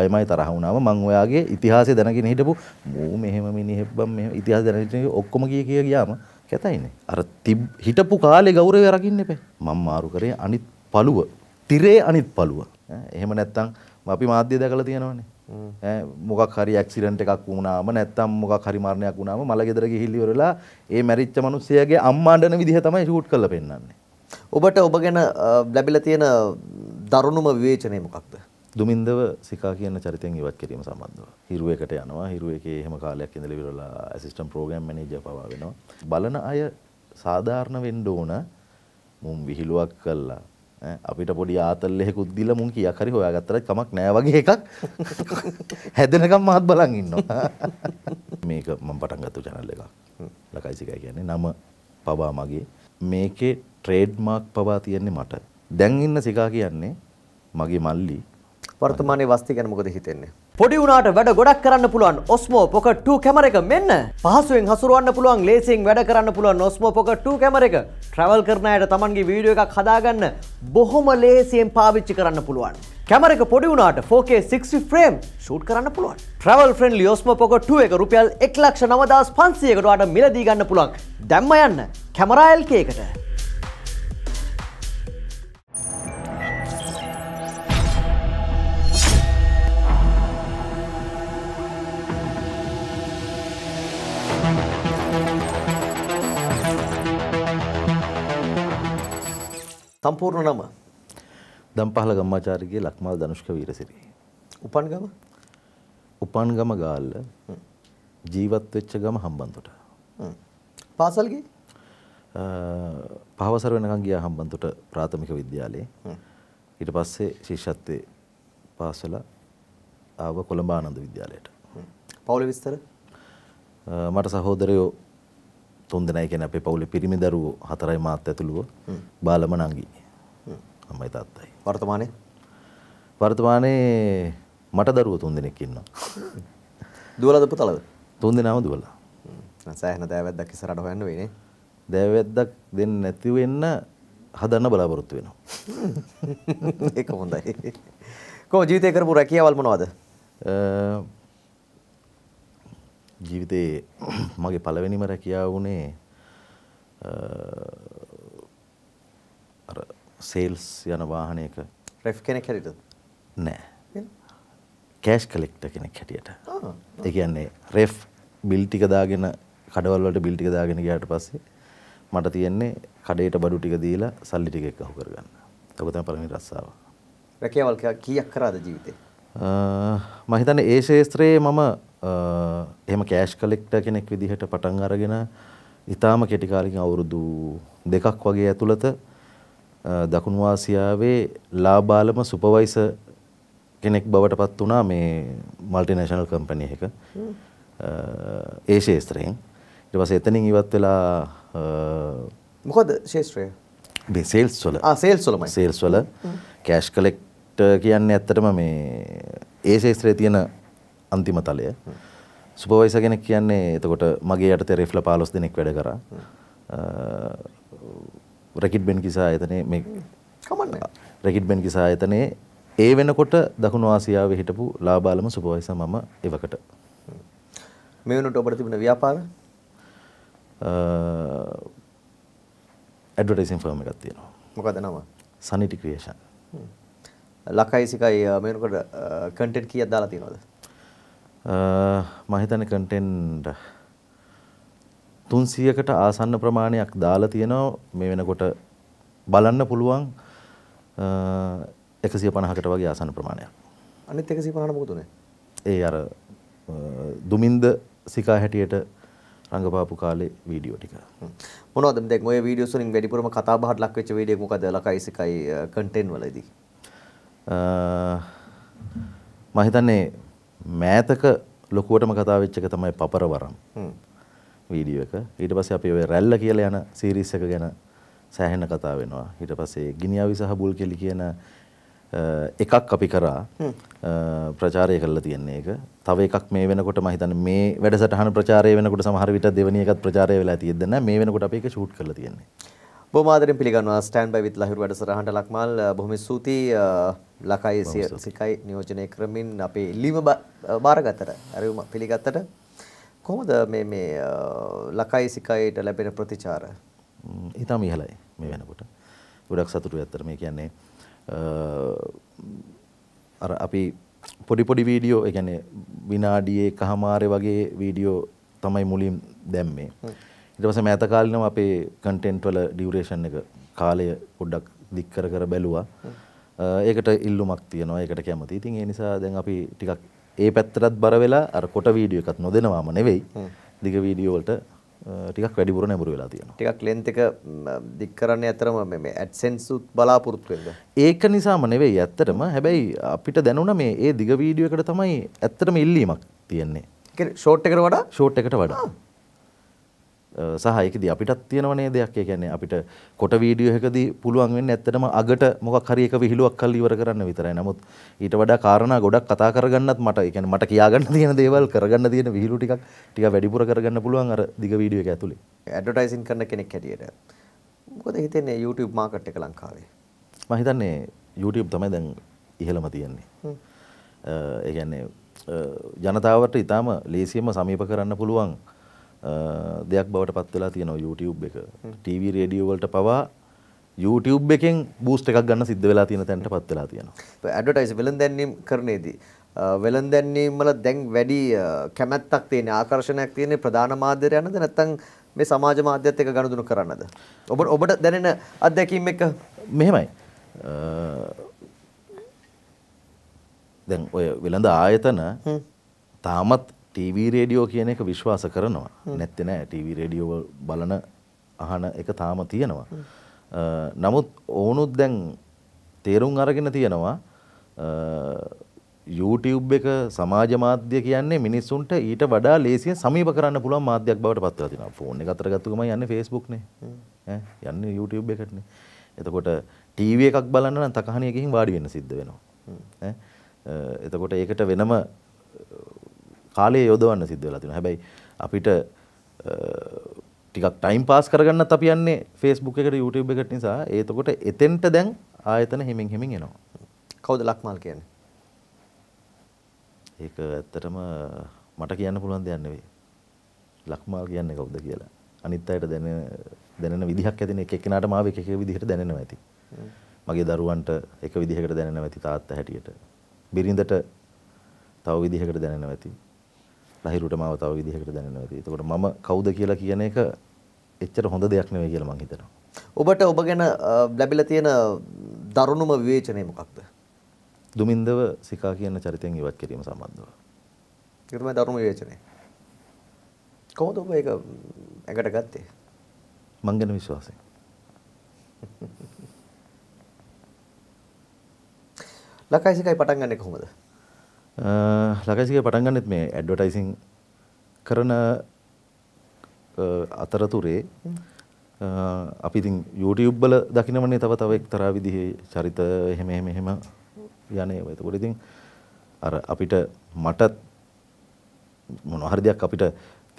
ඔයමයි තරහ වුණාම මම ඔයාගේ ඉතිහාසය දැනගෙන හිටපු මූ මෙහෙම මිනිහෙක් බම් මෙහෙම ඉතිහාසය දැනගෙන හිටපු ඔක්කොම කිය කිය ගියාම කැතයිනේ. අර හිටපු කාලේ ගෞරවය රකින්න එපා. මම මාරු කරේ අනිත් පළුව. තිරේ අනිත් පළුව. එහෙම නැත්තම් අපි මාධ්‍ය දැකලා තියෙනවනේ. මොකක් හරි ඇක්සිඩන්ට් එකක් වුණාම නැත්තම් මොකක් හරි මරණයක් වුණාම මල ගෙදර ගිහිල්ලා ඉවරලා ඒ මැරිච්ච මිනිස්සයාගේ අම්මා අඬන විදිහ තමයි ෂූට් කරලා පෙන්නන්නේ. ඔබට ඔබ ගැන ලැබිලා තියෙන දරුණුම විවේචනය මොකක්ද? දුමින්දව සිකා කියන චරිතයෙන් ඉවත් කිරීම සම්බන්ධව. හිරුවේකට යනවා. හිරුවේකේ එහෙම කාලයක් ඉඳලා ඉවරලා ඇසිස්ටන්ට් ප්‍රෝග්‍රෑම් මැනේජර් පවා වෙනවා. බලන අය සාධාරණ වෙන්න ඕන. මුම් විහිළුවක් කළා. අපිට පොඩි ආතල් එහෙකුත් දීලා මුන් කීයක් හරි හොයාගත්තට කමක් නෑ වගේ එකක් හැදෙනකම් මාත් බලන් ඉන්නවා. මේක මම පටන් ගත්ත channel එකක්. ලකයි සිකා කියන්නේ නම පවා මගේ. මේකේ ට්‍රේඩ් මාර්ක් පවා තියෙන්නේ මට. දැන් ඉන්න සිකා කියන්නේ මගේ මල්ලි වර්තමානයේ වස්ති ගැන මොකද හිතෙන්නේ? පොඩි වුණාට වැඩ ගොඩක් කරන්න පුළුවන් Osmo Pocket 2 කැමර එක මෙන්න. පහසුවෙන් හසුරවන්න පුළුවන්, ලේසියෙන් වැඩ කරන්න පුළුවන් Osmo Pocket 2 කැමර එක. travel කරන අයට Tamanගේ වීඩියෝ එකක් හදාගන්න බොහොම ලේසියෙන් පාවිච්චි කරන්න පුළුවන්. කැමර එක පොඩි වුණාට 4K 60 frame shoot කරන්න පුළුවන්. travel friendly Osmo Pocket 2 එක රුපියල් 1,9500කට ඔයාට මිලදී ගන්න පුළුවන්. දැම්ම යන්න කැමරා LK එකට. සම්පූර්ණ නම දම්පහල ගම්මාචාර්යගේ ලක්මාල් ධනුෂ්ක වීරසිරි. උපන් ගම? උපන් ගම ගාල්ල. ජීවත් වෙච්ච ගම හම්බන්තොට. පාසල්ගේ? පහවසර වෙනකන් ගියා හම්බන්තොට ප්‍රාථමික විද්‍යාලයේ. ඊට පස්සේ ශිෂ්‍යත්වේ පාස් වෙලා ආව කොළඹ ආනන්ද විද්‍යාලයට. පවුල විස්තර? මට සහෝදරයෝ තුන් දෙනයි කියන අපේ පවුලේ පිරිමි දරුවෝ හතරයි මාත් ඇතුළුව බාලම නංගි අම්මයි තාත්තයි වර්තමානයේ වර්තමානයේ මට දරුවෝ තුන් දෙනෙක් ඉන්නවා දුවලාද පුතාලාද තුන් දෙනාම දුවලා සෑහෙන දෑවැද්දක් ඉස්සරහට හොයන්න වෙන්නේ දෑවැද්දක් දෙන්න නැති වෙන්න හදන්න බලාපොරොත්තු වෙනවා ඒක හොඳයි කොහොම ජීවිතේ කරපු රැකියාවල් මොනවද ජීවිතයේ මගේ පළවෙනිම රැකියාව වුණේ අර සේල්ස් යන වාහනයක රෙෆ් කෙනෙක් හැටියටද නෑ කෑෂ් කලෙක්ටර් කෙනෙක් හැටියට ඒ කියන්නේ රෙෆ් බිල් ටික දාගෙන කඩවල් වලට බිල් ටික දාගෙන ගියාට පස්සේ මට තියෙන්නේ කඩේට බඩු ටික දීලා සල්ලි ටික එක්ක අහු කරගන්න. ඔක තමයි පළවෙනි රස්සාව. රැකියාවල් කීයක් කරාද ජීවිතේ? මම හිතන්නේ ඒ ශාස්ත්‍රයේ මම එහෙම කෑෂ් කලෙක්ටර් කෙනෙක් විදිහට පටන් අරගෙන ඊටාම කෙටි කාලෙකින් අවුරුදු දෙකක් වගේ ඇතුළත දකුණු ආසියාවේ ලාබාලම සුපර්වයිසර් කෙනෙක් බවට පත් වුණා මේ මල්ටිනේෂනල් කම්පැනි එක. ඒ ශේත්‍රයෙන්. ඊට පස්සේ එතනින් ඉවත් වෙලා මොකද ශේත්‍රය? මේ සේල්ස් වල. ආ සේල්ස් වලමයි. සේල්ස් වල කෑෂ් කලෙක්ටර් කියන්නේ ඇත්තටම මේ ඒ ශේත්‍රයේ තියෙන අන්තිම තලය. සුපවයිස කෙනෙක් කියන්නේ එතකොට මගේ යටතේ රෙෆ්ල 15 දෙනෙක් වැඩ කරා. රැකිට් බෙන් කිසා ආයතනයේ මේ කමන්න. රැකිට් බෙන් කිසා ආයතනයේ ඒ වෙනකොට දකුණු ආසියාවේ හිටපු ලාබාලම සුපවයිස මම එවකට. මේ වෙනකොට ඔබට තිබුණ ව්‍යාපාර ඇඩ්වර්ටයිසින් ෆර්ම් එකක් තියෙනවා. මොකද නම? සනිටි ක්‍රියේෂන්. ලකයිසිකයි මේ වෙනකොට කන්ටෙන්ට් කීයක් දාලා තියෙනවද? මම හිතන්නේ කන්ටෙන්ට් 300කට ආසන්න ප්‍රමාණයක් දාලා තියෙනවා මේ වෙනකොට බලන්න පුළුවන් 150කට වගේ ආසන්න ප්‍රමාණයක්. අනිත් 150ට මොකද උනේ? ඒ අර දුමින්ද සිකා හැටියට රංගපාපු කාලේ වීඩියෝ ටික. මොනවද දැන් ඔය වීඩියෝස් වලින් වැඩිපුරම කතා බහට ලක් වෙච්ච වීඩියෝ මොකද ලකයි සිකයි කන්ටෙන්ට් වලදී? අ මම හිතන්නේ මෑතක ලොකුවටම කතා වෙච්ච එක තමයි පපරවරම් වීඩියෝ එක. ඊට පස්සේ අපි ওই රැල්ල කියලා යන සීරීස් එක ගැන සෑහෙන කතා වෙනවා. ඊට පස්සේ ගිනියවි සහ බුල්කෙලි කියන එකක් අපි කරා ප්‍රචාරය කරලා තියන්නේ එක. තව එකක් මේ වෙනකොට මම හිතන්නේ මේ වැඩසටහන ප්‍රචාරය වෙනකොට සමහර විට දෙවෙනි එකත් ප්‍රචාරය වෙලා තියෙද්ද නැහැ. මේ වෙනකොට අපි ඒක ෂූට් කරලා තියන්නේ. බොහොම ආදරෙන් පිළිගන්නවා ස්ටෑන්ඩ් බයි විත් ලහිරු වැඩසටහනට ලක්මාල් බොහොම ස්තුතියි ලකයි සිකයි නියෝජනය කරමින් අපේ ඉල්ලීම බාරගත්තට ඇරවුම පිළිගත්තට කොහොමද මේ මේ ලකයි සිකයිට ලැබෙන ප්‍රතිචාර ඉතාම ඉහළයි මේ වෙනකොට ගොඩක් සතුටු ඇත්තට මේ කියන්නේ අර අපි පොඩි පොඩි වීඩියෝ ඒ කියන්නේ විනාඩියේ කහමාරේ වගේ වීඩියෝ තමයි මුලින් දැම්මේ ඊට පස්සේ මෑත කාලිනම අපේ කන්ටෙන්ට් වල ඩියුරේෂන් එක කාලය පොඩ්ඩක් දික් කර කර බැලුවා. ඒකට ඉල්ලුමක් තියෙනවා. ඒකට කැමතියි. ඉතින් ඒ නිසා දැන් අපි ටිකක් ඒ පැත්තටත් බර වෙලා අර කොට වීඩියෝ එකක් නොදෙනවාම නෙවෙයි. දිග වීඩියෝ වලට ටිකක් වැඩිපුර නැඹුරු වෙලා තියෙනවා. ටිකක් ලෙන්ත් එක දික් කරන්නේ ඇත්තරම මේ මේ AdSense උත් බලාපොරොත්තු වෙනද? ඒක නිසාම නෙවෙයි ඇත්තටම. හැබැයි අපිට දැනුණා මේ ඒ දිග වීඩියෝ එකට තමයි ඇත්තටම ඉල්ලීමක් තියෙන්නේ. ඒ කියන්නේ ෂෝට් එකට වඩා ෂෝට් එකට වඩා. සහ ඒකදී අපිටත් තියෙනවනේ දෙයක් ඒ කියන්නේ අපිට කොට වීඩියෝ එකදී පුළුවන් වෙන්නේ ඇත්තටම අගට මොකක් හරි එක විහිළුවක් කරලා ඉවර කරන්න විතරයි. නමුත් ඊට වඩා කාරණා ගොඩක් කතා කරගන්නත් මට ඒ කියන්නේ මට කියාගන්න තියෙන දේවල් කරගන්න තියෙන විහිළු ටිකක් ටිකක් වැඩිපුර කරගන්න පුළුවන් අර දිග වීඩියෝ එක ඇතුලේ. ඇඩ්වර්ටයිසින් කරන කෙනෙක් හැටියට මොකද හිතන්නේ YouTube මාකට් එක ලංකාවේ? මම හිතන්නේ YouTube තමයි දැන් ඉහළම තියෙන්නේ. ඒ කියන්නේ ජනතාවට ඊටාම ලේසියෙන්ම සමීප කරන්න පුළුවන් දෙයක් බවට පත් වෙලා තියෙනවා YouTube එක. TV රේඩියෝ වලට පවා YouTube එකෙන් බූස්ට් එකක් ගන්න සිද්ධ වෙලා තියෙන තැනට පත් වෙලා තියෙනවා. ඇඩ්වර්ටයිස් වෙලෙන් දැන්නීම් කරන්නේදී වෙලන් දැන්වීම් වල දැන් වැඩි කැමැත්තක් තියෙන ආකර්ෂණයක් තියෙන ප්‍රධාන මාධ්‍යයට යනද නැත්නම් මේ සමාජ මාධ්‍යත් එක්ක ගනුදෙනු කරන්නද ඔබ ඔබට දැනෙන අත්දැකීම් එක මෙහෙමයි දැන් ඔය වෙළඳ ආයතන තාමත් ටීවී රේඩියෝ කියන එක විශ්වාස කරනවා නැත්තෙ නෑ ටීවී රේඩියෝ බලන අහන එක තාම තියෙනවා. නමුත් ඕනුත් දැන් තේරුම් අරගෙන තියෙනවා YouTube එක සමාජ මාධ්‍ය කියන්නේ මිනිස්සුන්ට ඊට වඩා ලේසියෙන් සමීප කරන්න පුළුවන් මාධ්‍යයක් බවට පත්වලා තිනවා. ෆෝන් එක අතර ගත්ත ගමන් යන්නේ Facebook නේ. ඈ යන්නේ YouTube එකටනේ. එතකොට TV එකක් බලන්න නම් තකහණිය ගිහින් වාඩි වෙන්න සිද්ධ වෙනවා. ඈ එතකොට ඒකට වෙනම කාලය යොදවන්න සිද්ධ වෙලා තියෙනවා. හැබැයි අපිට ටිකක් ටයිම් පාස් කරගන්නත් අපි යන්නේ Facebook එකට YouTube එකට නිසා ඒතකොට එතෙන්ට දැන් ආයතන හිමින් හිමින් එනවා. කවුද ලක්මාල් කියන්නේ? ඒක ඇත්තටම මට කියන්න පුළුවන් දෙයක් නෙවෙයි. ලක්මාල් කියන්නේ කවුද කියලා. අනිත් අයට දැනෙන දැනෙන විදිහක් ඇතින එක එක්කෙනාට මාව එක එක විදිහකට දැනෙනවා ඇති. මගේ දරුවන්ට එක විදිහකට දැනෙනවා ඇති තාත්තා හැටියට. බිරිඳට තව විදිහකට දැනෙනවා ඇති. ලහිරුට මාව තව විදිහකට දැනෙනවා. ඒකට මම කවුද කියලා කියන එක එච්චර හොඳ දෙයක් නෙවෙයි කියලා මම හිතනවා. ඔබට ඔබ ගැන ලැබිලා තියෙන දරුණුම විවේචනය මොකක්ද? දුමින්දව සිකා කියන චරිතයෙන් ඉවත් කිරීම සම්බන්ධව. ඒක තමයි දරුණුම විවේචනය. කොහොමද ඔබ ඒක ඇඟට ගත්තේ? මං ගැන විශ්වාසයෙන්. ලකයිසිකයි පටන් ගන්නේ කොහොමද? ලකයිසිගේ පටන් ගන්නෙත් මේ ඇඩ්වර්ටයිසින් කරන අතරතුරේ අපි ඉතින් YouTube වල දකින්නවනේ තව තව එක්තරා විදිහේ චරිත එහෙම එහෙම එහෙම යන්නේ. ඒකට ඉතින් අර අපිට මටත් මොනවා හරි දෙයක් අපිට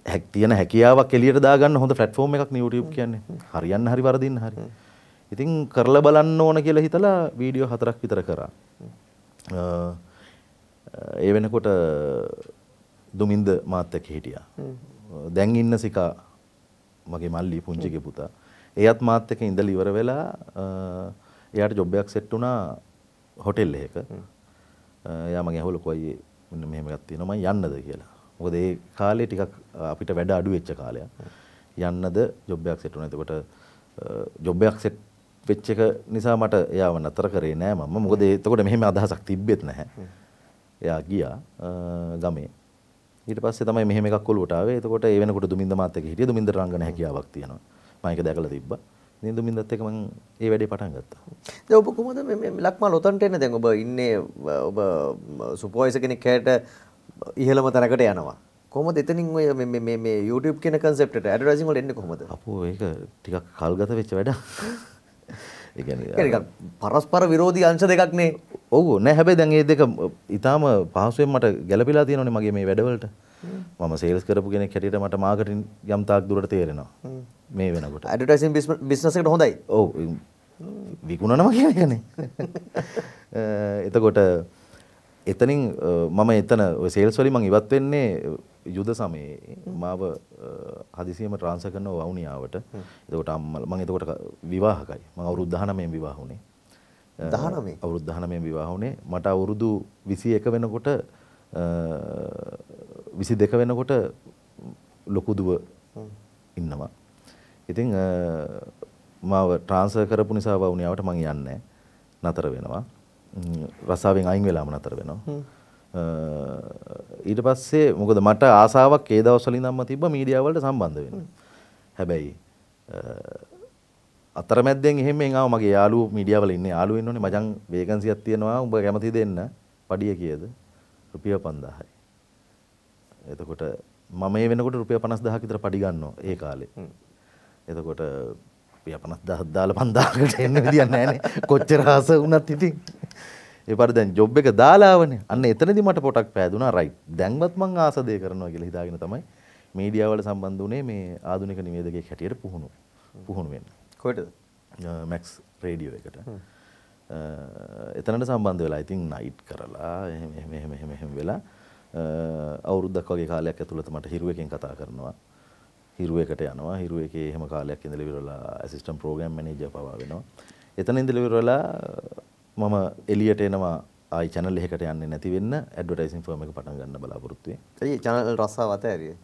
හැක් තියෙන හැකියාවක් එළියට දාගන්න හොඳ platform එකක් නේ YouTube කියන්නේ. හරියන්න හරි වරදින්න හරි. ඉතින් කරලා බලන්න ඕන කියලා හිතලා වීඩියෝ හතරක් විතර කරා. ඒ වෙනකොට දුමින්ද මාත් එක්ක හිටියා. දැන් ඉන්න සිකා මගේ මල්ලි පුංචිගේ පුතා. එයාත් මාත් එක්ක ඉඳලා ඉවර වෙලා එයාට ජොබ් එකක් සෙට් වුණා හොටෙල් එකක. එයා මගේ අහුවල කොයි මෙන්න මෙහෙම එකක් තියෙනවා මම යන්නද කියලා. මොකද ඒ කාලේ ටිකක් අපිට වැඩ අඩු වෙච්ච කාලයක්. යන්නද ජොබ් එකක් සෙට් වුණා. එතකොට ජොබ් එකක් සෙට් වෙච්ච එක නිසා මට එයාව නතර කරේ නෑ මම. මොකද එතකොට මෙහෙම අදහසක් තිබ්බෙත් නැහැ. එයා ගියා ගමේ. ඊට පස්සේ තමයි මෙහෙම එකක් ඔලුවට ආවේ. එතකොට ඒ වෙනකොට දුමින්ද මාත් එක්ක හිටියේ. දුමින්ද රංගන හැකියාවක් තියෙනවා. මම ඒක දැකලා තිබ්බා. ඉතින් දුමින්දත් එක්ක මම ඒ වැඩේ පටන් ගත්තා. දැන් ඔබ කොහොමද මේ ලක්මාල් ඔතනට එන්නේ දැන් ඔබ ඉන්නේ ඔබ සුපර්වයිසර් කෙනෙක් හැට ඉහළම තැනකට යනවා. කොහොමද එතනින් ඔය මේ මේ මේ YouTube කියන concept එකට ඇඩ්වර්ටයිසින් වල එන්නේ කොහොමද? අපෝ ඒක ටිකක් කල්ගත වෙච්ච වැඩක්. පරස්පර විරෝධී අංශ දෙකක්නේ ඔවු නෑ හැබැයි දැන් ඒ දෙක ඉතාම පහසුවෙන් මට ගැළපිලා තියෙනවනේ මගේ මේ වැඩවලට මම සේල්ස් කරපු කෙනෙක් හැටියට මට මාකටින් යම් තාක් දුරට තේරෙනවා මේ වෙනකොට ඇඩ්වර්ටයිසින් බිස්නස් එකට හොඳයි ඔව් විකුණනවා කියන එකනේ එතකොට එතනින් මම එතන ඔය සේල්ස් වලින් මම ඉවත් වෙන්නේ යුද සමයේ මාව හදිසියම ට්‍රාන්ස්ෆර් කරනවා වවුනියාවට. එතකොට අම්මලා මම එතකොට විවාහකයි. මම අවුරුදු 19 විවාහ වුණේ. 19 අවුරුදු 19 විවාහ වුණේ. මට අවුරුදු 21 වෙනකොට 22 වෙනකොට ලොකු දුව ඉන්නවා. ඉතින් මාව ට්‍රාන්ස්ෆර් කරපු නිසා වවුනියාවට මම යන්නේ නතර වෙනවා. රසාවෙන් අයින් වෙලාම නතර වෙනවා. ඊට පස්සේ මොකද මට ආසාවක් ඒ දවස්වල ඉඳන්ම තිබ්බා මීඩියා වලට සම්බන්ධ වෙන්න. හැබැයි අතරමැද්දෙන් එහෙම එන් ආව මගේ යාළුවෝ මීඩියා වල ඉන්නේ යාළුවෝ ඉන්නෝනේ මචං වේකන්සියක් තියෙනවා උඹ කැමති දෙන්න පඩිය කීයද? රුපියල් 5000යි. එතකොට මම මේ වෙනකොට රුපියල් 50000ක් විතර පඩි ගන්නවා ඒ කාලේ. එතකොට රුපියල් 50000ක් දාලා 5000කට එන්න විදියක් නැහැ නේ. කොච්චර ආස වුණත් ඉතින්. ඒ පාර දැන් ජොබ් එක දාලාවනේ. අන්න එතනදි මට පොටක් පෑදුනා රයිට්. දැන්වත් මං ආසදේ කරනවා කියලා හිතාගෙන තමයි මීඩියා වල සම්බන්ධ වුණේ මේ ආධුනික නිවේදකයෙක් හැටියට පුහුණු පුහුණු වෙන්න. කොහෙටද? මැක්ස් රේඩියෝ එකට. එතනට සම්බන්ධ වෙලා ඉතින් නයිට් කරලා එහෙම එහෙම එහෙම එහෙම එහෙම වෙලා අවුරුද්දක් වගේ කාලයක් ඇතුළත මට හිරුව එකෙන් කතා කරනවා හිරුව එකට යනවා හිරුව එකේ එහෙම කාලයක් ඉඳලා ඉවරලා ඇසිස්ටන්ට් ප්‍රෝග්‍රෑම් මැනේජර් පවා වෙනවා එතන ඉඳලා ඉවරලා මම එලියට එනවා ආයි channel එකකට යන්නේ නැති වෙන්න advertising firm එක පටන් ගන්න බලාපොරොත්තු වෙයි. ඒ channel රස්සාව අතෑරියේ.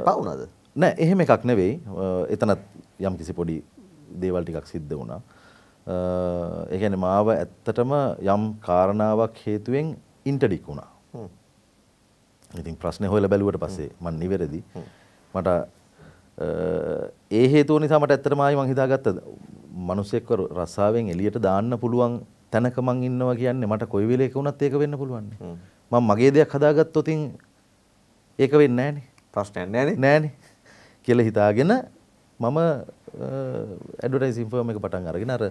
එපා වුණාද? නෑ එහෙම එකක් නෙවෙයි. එතනත් යම් කිසි පොඩි දේවල් ටිකක් සිද්ධ වුණා. ඒ කියන්නේ මාව ඇත්තටම යම් කාරණාවක් හේතුවෙන් ඉන්ටඩික් වුණා. ඉතින් ප්‍රශ්නේ හොයලා බැලුවට පස්සේ මම නිවැරදි. මට ඒ හේතුව නිසා මට ඇත්තටම ආයි මං හිතාගත්ත මිනිස්සෙක්ව රස්සාවෙන් එළියට දාන්න පුළුවන් තැනක මං ඉන්නවා කියන්නේ මට කොයි වෙලේක වුණත් ඒක වෙන්න පුළුවන්. මම මගේ දෙයක් හදාගත්තොත් ඒක වෙන්නේ නැහනේ. ප්‍රශ්නයක් නැහනේ. නැහනේ. කියලා හිතාගෙන මම ඇඩ්වර්ටයිසින් ෆර්ම් එක පටන් අරගෙන අර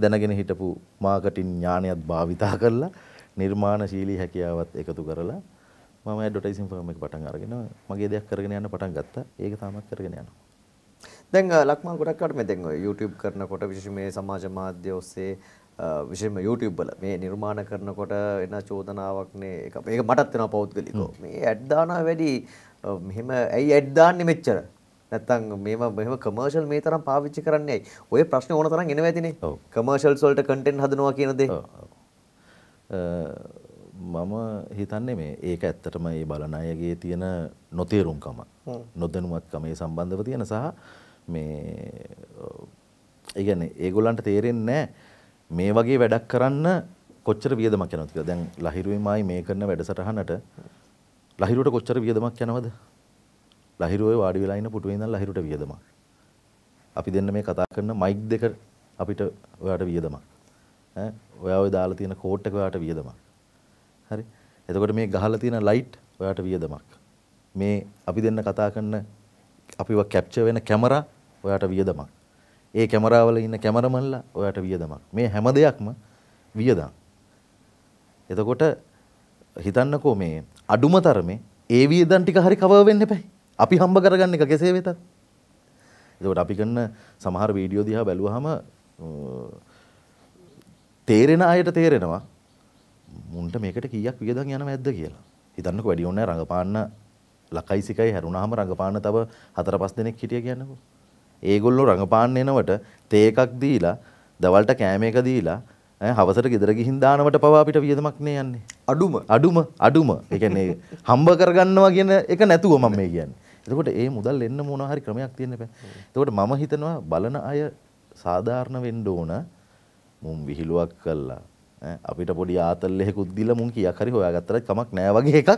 දැනගෙන හිටපු මාකටින් ඥානයත් භාවිතා කරලා නිර්මාණශීලී හැකියාවත් එකතු කරලා මම ඇඩ්වර්ටයිසින් ෆර්ම් එක පටන් අරගෙන මගේ දෙයක් කරගෙන යන්න පටන් ගත්තා. ඒක තාමත් කරගෙන යනවා. දැන් ලක්මාල් ගොඩක් කලට මේ දැන් YouTube කරනකොට විශේෂ මේ සමාජ මාධ්‍ය ඔස්සේ විශේෂම YouTube වල මේ නිර්මාණ කරනකොට එන චෝදනාවක්නේ ඒක මේක මටත් වෙනවා පෞද්ගලිකව මේ ඇඩ් දානවා වැඩි මෙහෙම ඇයි ඇඩ් දාන්නේ මෙච්චර නැත්තම් මේවා මෙහෙම කමර්ෂල් මේ තරම් පාවිච්චි කරන්නේ ඇයි ඔය ප්‍රශ්නේ ඕන තරම් එනවා ඇතිනේ කමර්ෂල්ස් වලට කන්ටෙන්ට් හදනවා කියන දේ මම හිතන්නේ මේ ඒක ඇත්තටම මේ බලන අයගේ තියෙන නොතේරුම්කම නොදැනුවත්කම මේ සම්බන්ධව තියෙන සහ මේ ඒගැන ඒගොලන්ට තේරෙන්නේ මේ වගේ වැඩක් කරන්න කොච්චර වියදමක් යනවද කියලා. දැන් ලහිරුවේමයි මේ කරන වැඩසටහනට ලහිරුවට කොච්චර වියදමක් යනවද? ලහිරුවේ වාඩි වෙලා ඉන්න පුටුවේ ඉඳන් ලහිරුට වියදමක්. අපි දෙන්න මේ කතා කරන මයික් දෙක අපිට ඔයාට වියදමක්. ඈ ඔයා ඔය දාලා තියෙන කෝට් එක ඔයාට වියදමක්. හරි. එතකොට මේ ගහලා තියෙන ලයිට් ඔයාට වියදමක්. මේ අපි දෙන්න කතා කරන අපිව කැප්චර් වෙන කැමරා ඔයාට වියදමක්. ඒ කැමරාවල ඉන්න කැමරමන්ලා ඔයාට වියදමක්. මේ හැම දෙයක්ම වියදම්. එතකොට හිතන්නකෝ මේ අඩුම තරමේ ඒ වියදම් ටික හරි කවර් වෙන්න එපයි. අපි හම්බ කරගන්න එක කෙසේ වෙතත්. එතකොට අපි කරන සමහර වීඩියෝ දිහා බැලුවාම තේරෙන අයට තේරෙනවා මුන්ට මේකට කීයක් වියදම් යනව ඇද්ද කියලා. හිතන්නකෝ වැඩි ඕනේ රඟපාන්න ලකයිසිකයි හැරුණාම රඟපාන්න තව හතර පහ දෙනෙක් හිටිය කියන්නකෝ. ඒගොල්ලෝ රඟපාන්න එනවට තේ එකක් දීලා දවල්ට කෑම එක දීලා හවසට ගෙදර ගිහින් දානවට පවා අපිට වියදමක් නේ යන්නේ. අඩුම අඩුම අඩුම. ඒ කියන්නේ හම්බ කරගන්නවා කියන එක නැතුව මම මේ කියන්නේ. එතකොට ඒ මුදල් එන්න මොනවා හරි ක්‍රමයක් තියෙන්න බෑ. එතකොට මම හිතනවා බලන අය සාධාරණ වෙන්න ඕන මුම් විහිළුවක් කළා. අපිට පොඩි ආතල්ලෙකුත් දීලා මුන් කීයක් හරි හොයාගත්තට කමක් නෑ වගේ එකක්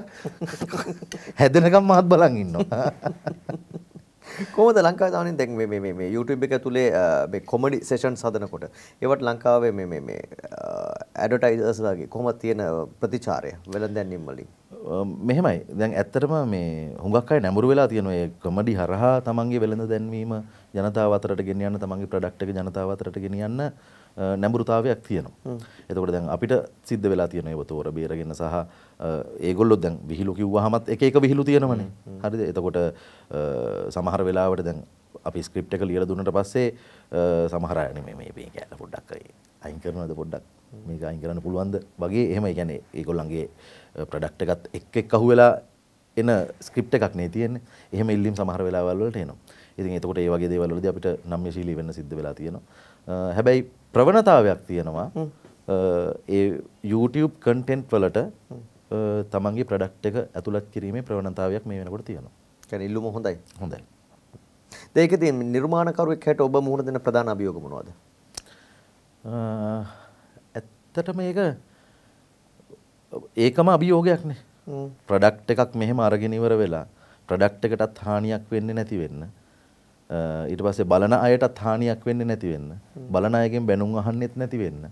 හැදෙනකම් මාත් බලන් ඉන්නවා. කොහොමද ලංකාවේ තාමනේ දැන් මේ මේ මේ YouTube එක තුලේ මේ කොමඩි සෙෂන්ස් හදනකොට ඒවට ලංකාවේ මේ මේ මේ ඇඩ්වර්ටයිසර්ස්ලාගේ කොහොමද තියෙන ප්‍රතිචාරය වෙලඳැන්වීම් වලින් මෙහෙමයි දැන් ඇත්තටම මේ හුඟක් අය නැඹුරු වෙලා තියෙන ඒ කොමඩි හරහා තමන්ගේ වෙළඳ දැන්වීම ජනතාව අතරට ගෙනියන්න තමන්ගේ ප්‍රොඩක්ට් එක ජනතාව අතරට ගෙනියන්න නැඹුරුතාවයක් තියෙනවා. එතකොට දැන් අපිට සිද්ධ වෙලා තියෙන ඒව තෝර බේරගෙන සහ ඒගොල්ලොත් දැන් විහිළු කිව්වහමත් එක එක විහිළු තියෙනවනේ. හරිද? එතකොට සමහර වෙලාවට දැන් අපි ස්ක්‍රිප්ට් එක ලියලා දුන්නට පස්සේ සමහර අය නෙමෙයි මේ මේ කියලා පොඩ්ඩක් අයින් කරනවද පොඩ්ඩක් මේක අයින් කරන්න පුළුවන්ද වගේ එහෙම ඒ කියන්නේ ඒගොල්ලන්ගේ ප්‍රොඩක්ට් එකත් එක්ක එක්ක අහුවෙලා එන ස්ක්‍රිප්ට් එකක් නේ තියෙන්නේ. එහෙම ඉල්ලීම් සමහර වෙලාවල් වලට එනවා. ඉතින් එතකොට ඒ වගේ දේවල් වලදී අපිට නම්‍යශීලී වෙන්න සිද්ධ වෙලා තියෙනවා. හැබැයි ප්‍රවණතාවයක් තියෙනවා ඒ YouTube කන්ටෙන්ට් වලට තමන්ගේ ප්‍රඩක්ට් එක ඇතුළත් කිරීමේ ප්‍රවණතාවයක් මේ වෙනකොට තියෙනවා. කියන්නේ ඉල්ලුම හොඳයි. හොඳයි. ඒකදී නිර්මාණකරුවෙක් හැට ඔබ මුහුණ දෙන ප්‍රධාන අභියෝග මොනවද? ඇත්තටම ඒක ඒකම අභියෝගයක් නේ. ප්‍රොඩක්ට් එකක් මෙහෙම අරගෙන ඉවර වෙලා ප්‍රොඩක්ට් එකටත් හානියක් වෙන්නේ නැති වෙන්න ඊට පස්සේ බලන අයටත් හානියක් වෙන්නේ නැති වෙන්න. බලන අයගෙන් බැනුම් අහන්නෙත් නැති වෙන්න.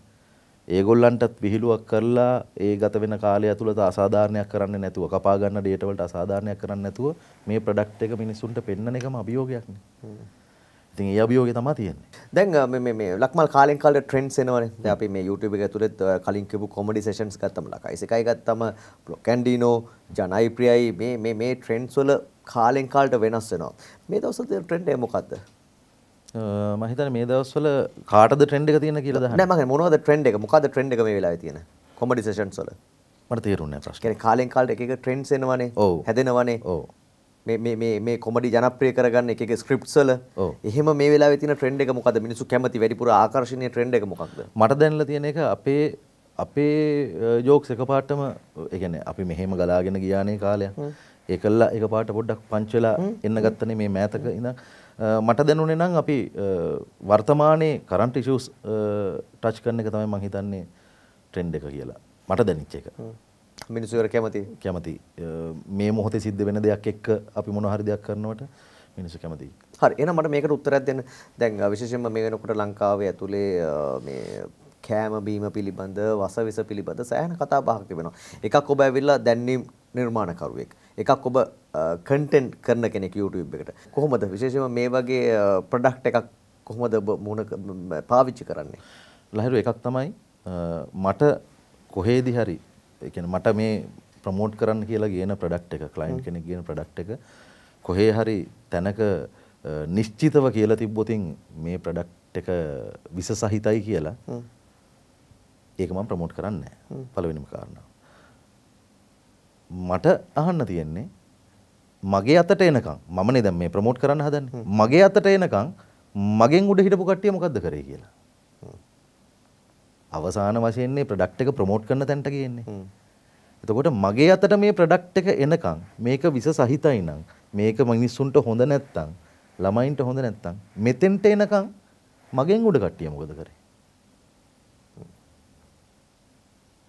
ඒගොල්ලන්ටත් විහිළුවක් කරලා ඒ ගත වෙන කාලය ඇතුළත අසාධාරණයක් කරන්නේ නැතුව කපා ගන්න ඩේටා වලට අසාධාරණයක් කරන්නේ නැතුව මේ ප්‍රොඩක්ට් එක මිනිසුන්ට පෙන්වන එකම අභියෝගයක්නේ. ඉතින් ඒ අභියෝගය තමයි තියෙන්නේ. දැන් මේ මේ ලක්මල් කාලෙන් කාලට ට්‍රෙන්ඩ්ස් එනවනේ. දැන් අපි මේ YouTube එක ඇතුළත් කලින් කියපු කොමඩි සෙෂන්ස් ගත්තම ලකයි. ඒකයි ගත්තම බ්ලොක් ඇන්ඩිනෝ, ජනයිප්‍රියයි මේ මේ මේ ට්‍රෙන්ඩ්ස් වල කාලෙන් කාලට වෙනස් වෙනවා. මේ දවස්වල ට්‍රෙන්ඩ් එක මොකද්ද? මම හිතන්නේ මේ දවස්වල කාටද ට්‍රෙන්ඩ් එක තියෙන කියලා දහන්න. නෑ මම කියන්නේ මොනවද ට්‍රෙන්ඩ් එක? මොකද්ද ට්‍රෙන්ඩ් එක මේ වෙලාවේ තියෙන? කොමඩි සෙෂන්ස් වල. මට තේරුන්නේ ප්‍රශ්න. කියන්නේ කාලෙන් කාලට එක එක ට්‍රෙන්ඩ්ස් එනවනේ. හැදෙනවනේ. ඔව්. මේ මේ මේ මේ කොමඩි ජනප්‍රිය කරගන්න එක එක ස්ක්‍රිප්ට්ස් වල එහෙම මේ වෙලාවේ තියෙන ට්‍රෙන්ඩ් එක මොකද්ද මිනිස්සු කැමති වැඩිපුර ආකර්ෂණීය ට්‍රෙන්ඩ් එක මොකක්ද මට දැනලා තියෙන එක අපේ අපේ ජෝක්ස් එකපාරටම ඒ කියන්නේ අපි මෙහෙම ගලාගෙන ගියානේ කාලයක් ඒ කළා ඒක පාට පොඩ්ඩක් පංච් වෙලා එන්න ගත්තනේ මේ මෑතක ඉඳන් මට දැනුනේ නම් අපි වර්තමානයේ කරන්ට් ඉෂුස් ටච් කරන එක තමයි මම හිතන්නේ ට්‍රෙන්ඩ් එක කියලා. මට දැනෙච්ච එක. මිනිස්සු ඒක කැමති. කැමති. මේ මොහොතේ සිද්ධ වෙන දෙයක් එක්ක අපි මොන හරි දෙයක් කරනවට මිනිස්සු කැමති. හරි. එහෙනම් මට මේකට උත්තරයක් දෙන්න. දැන් විශේෂයෙන්ම මේ වෙනකොට ලංකාවේ ඇතුලේ මේ කෑම බීම පිළිබඳ වසවිස පිළිබඳ සෑහෙන කතා බහක් තිබෙනවා. එකක් ඔබ ඇවිල්ලා දැන්නේ නිර්මාණකරුවෙක්. එකක් ඔබ කන්ටෙන්ට් කරන කෙනෙක් YouTube එකට කොහොමද විශේෂයෙන්ම මේ වගේ ප්‍රොඩක්ට් එකක් කොහොමද ඔබ මුණ පාවිච්චි කරන්නේ ලහිරු එකක් තමයි මට කොහේදි හරි ඒ කියන්නේ මට මේ ප්‍රමෝට් කරන්න කියලා කියන ප්‍රොඩක්ට් එක ක්ලයන්ට් කෙනෙක් කියන ප්‍රොඩක්ට් එක කොහේ හරි තැනක නිශ්චිතව කියලා තිබ්බොතින් මේ ප්‍රොඩක්ට් එක විස සහිතයි කියලා ඒක මම ප්‍රමෝට් කරන්නේ නැහැ පළවෙනිම කාරණාව මට අහන්න තියෙන්නේ මගේ අතට එනකම් මම නේද මේ ප්‍රොමෝට් කරන්න හදන්නේ. මගේ අතට එනකම් මගෙන් උඩ හිටපු කට්ටිය මොකද්ද කරේ කියලා. අවසාන වශයෙන් මේ ප්‍රොඩක්ට් එක ප්‍රොමෝට් කරන තැනට ගියන්නේ. එතකොට මගේ අතට මේ ප්‍රොඩක්ට් එක එනකම් මේක විස සහිතයි නම් මේක මිනිස්සුන්ට හොඳ නැත්තම් ළමයින්ට හොඳ නැත්තම් මෙතෙන්ට එනකම් මගෙන් උඩ කට්ටිය මොකද කරේ?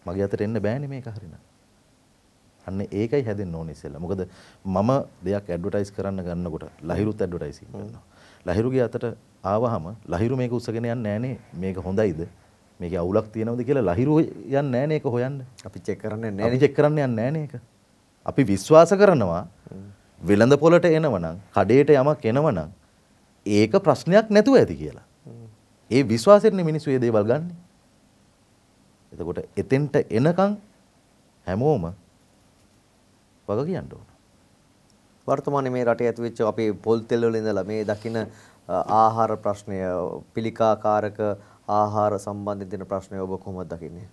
මගේ අතට එන්න බෑනේ මේක හරිනම්. අන්න ඒකයි හැදෙන්න ඕනේ ඉස්සෙල්ලා. මොකද මම දෙයක් ඇඩ්වර්ටයිස් කරන්න ගන්නකොට ලහිරුත් ඇඩ්වර්ටයිසින් කරනවා. ලහිරුගේ අතට ආවහම ලහිරු මේක උස්සගෙන යන්නේ නැහනේ. මේක හොඳයිද? මේකේ අවුලක් තියෙනවද කියලා ලහිරු යන්නේ නැහනේ ඒක හොයන්න. අපි චෙක් කරන්නේ නැහැ. අපි චෙක් කරන්න යන්නේ නැහනේ ඒක. අපි විශ්වාස කරනවා වෙළඳ පොළට එනවනම්, කඩේට යමක් එනවනම් ඒක ප්‍රශ්නයක් නැතුව ඇති කියලා. ඒ විශ්වාසයෙන්නේ මිනිස්සු ඒ දේවල් ගන්න. එතකොට එතෙන්ට එනකන් හැමෝම වග කියන්න ඕන. වර්තමානයේ මේ රටේ ඇතිවෙච්ච අපේ පොල් තෙල් වල ඉඳලා මේ දකින ආහාර ප්‍රශ්නය පිළිකාකාරක ආහාර සම්බන්ධයෙන් තියෙන ප්‍රශ්නය ඔබ කොහොමද දකින්නේ?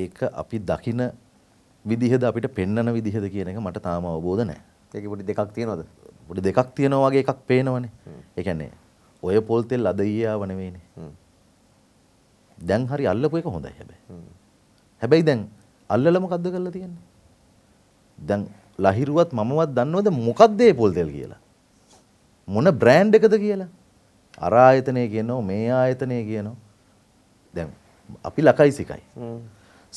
ඒක අපි දකින විදිහද අපිට පෙන්නන විදිහද කියන එක මට තාම අවබෝධ නැහැ. ඒක පොඩි දෙකක් තියෙනවද? පොඩි දෙකක් තියෙනවා වගේ එකක් පේනවනේ. ඒ කියන්නේ ඔය පොල් තෙල් අද ඊයේ ආව නෙවෙයිනේ. දැන් හරි අල්ලපු එක හොඳයි හැබැයි. හැබැයි දැන් අල්ලලා මොකද්ද කරලා තියන්නේ? දැන් ලහිරුවත් මමවත් දන්නවද මොකද්ද මේ පොල් තෙල් කියලා? මොන බ්‍රෑන්ඩ් එකද කියලා? අර ආයතනය කියනවා මේ ආයතනය කියනවා. දැන් අපි ලකයිසිකයි.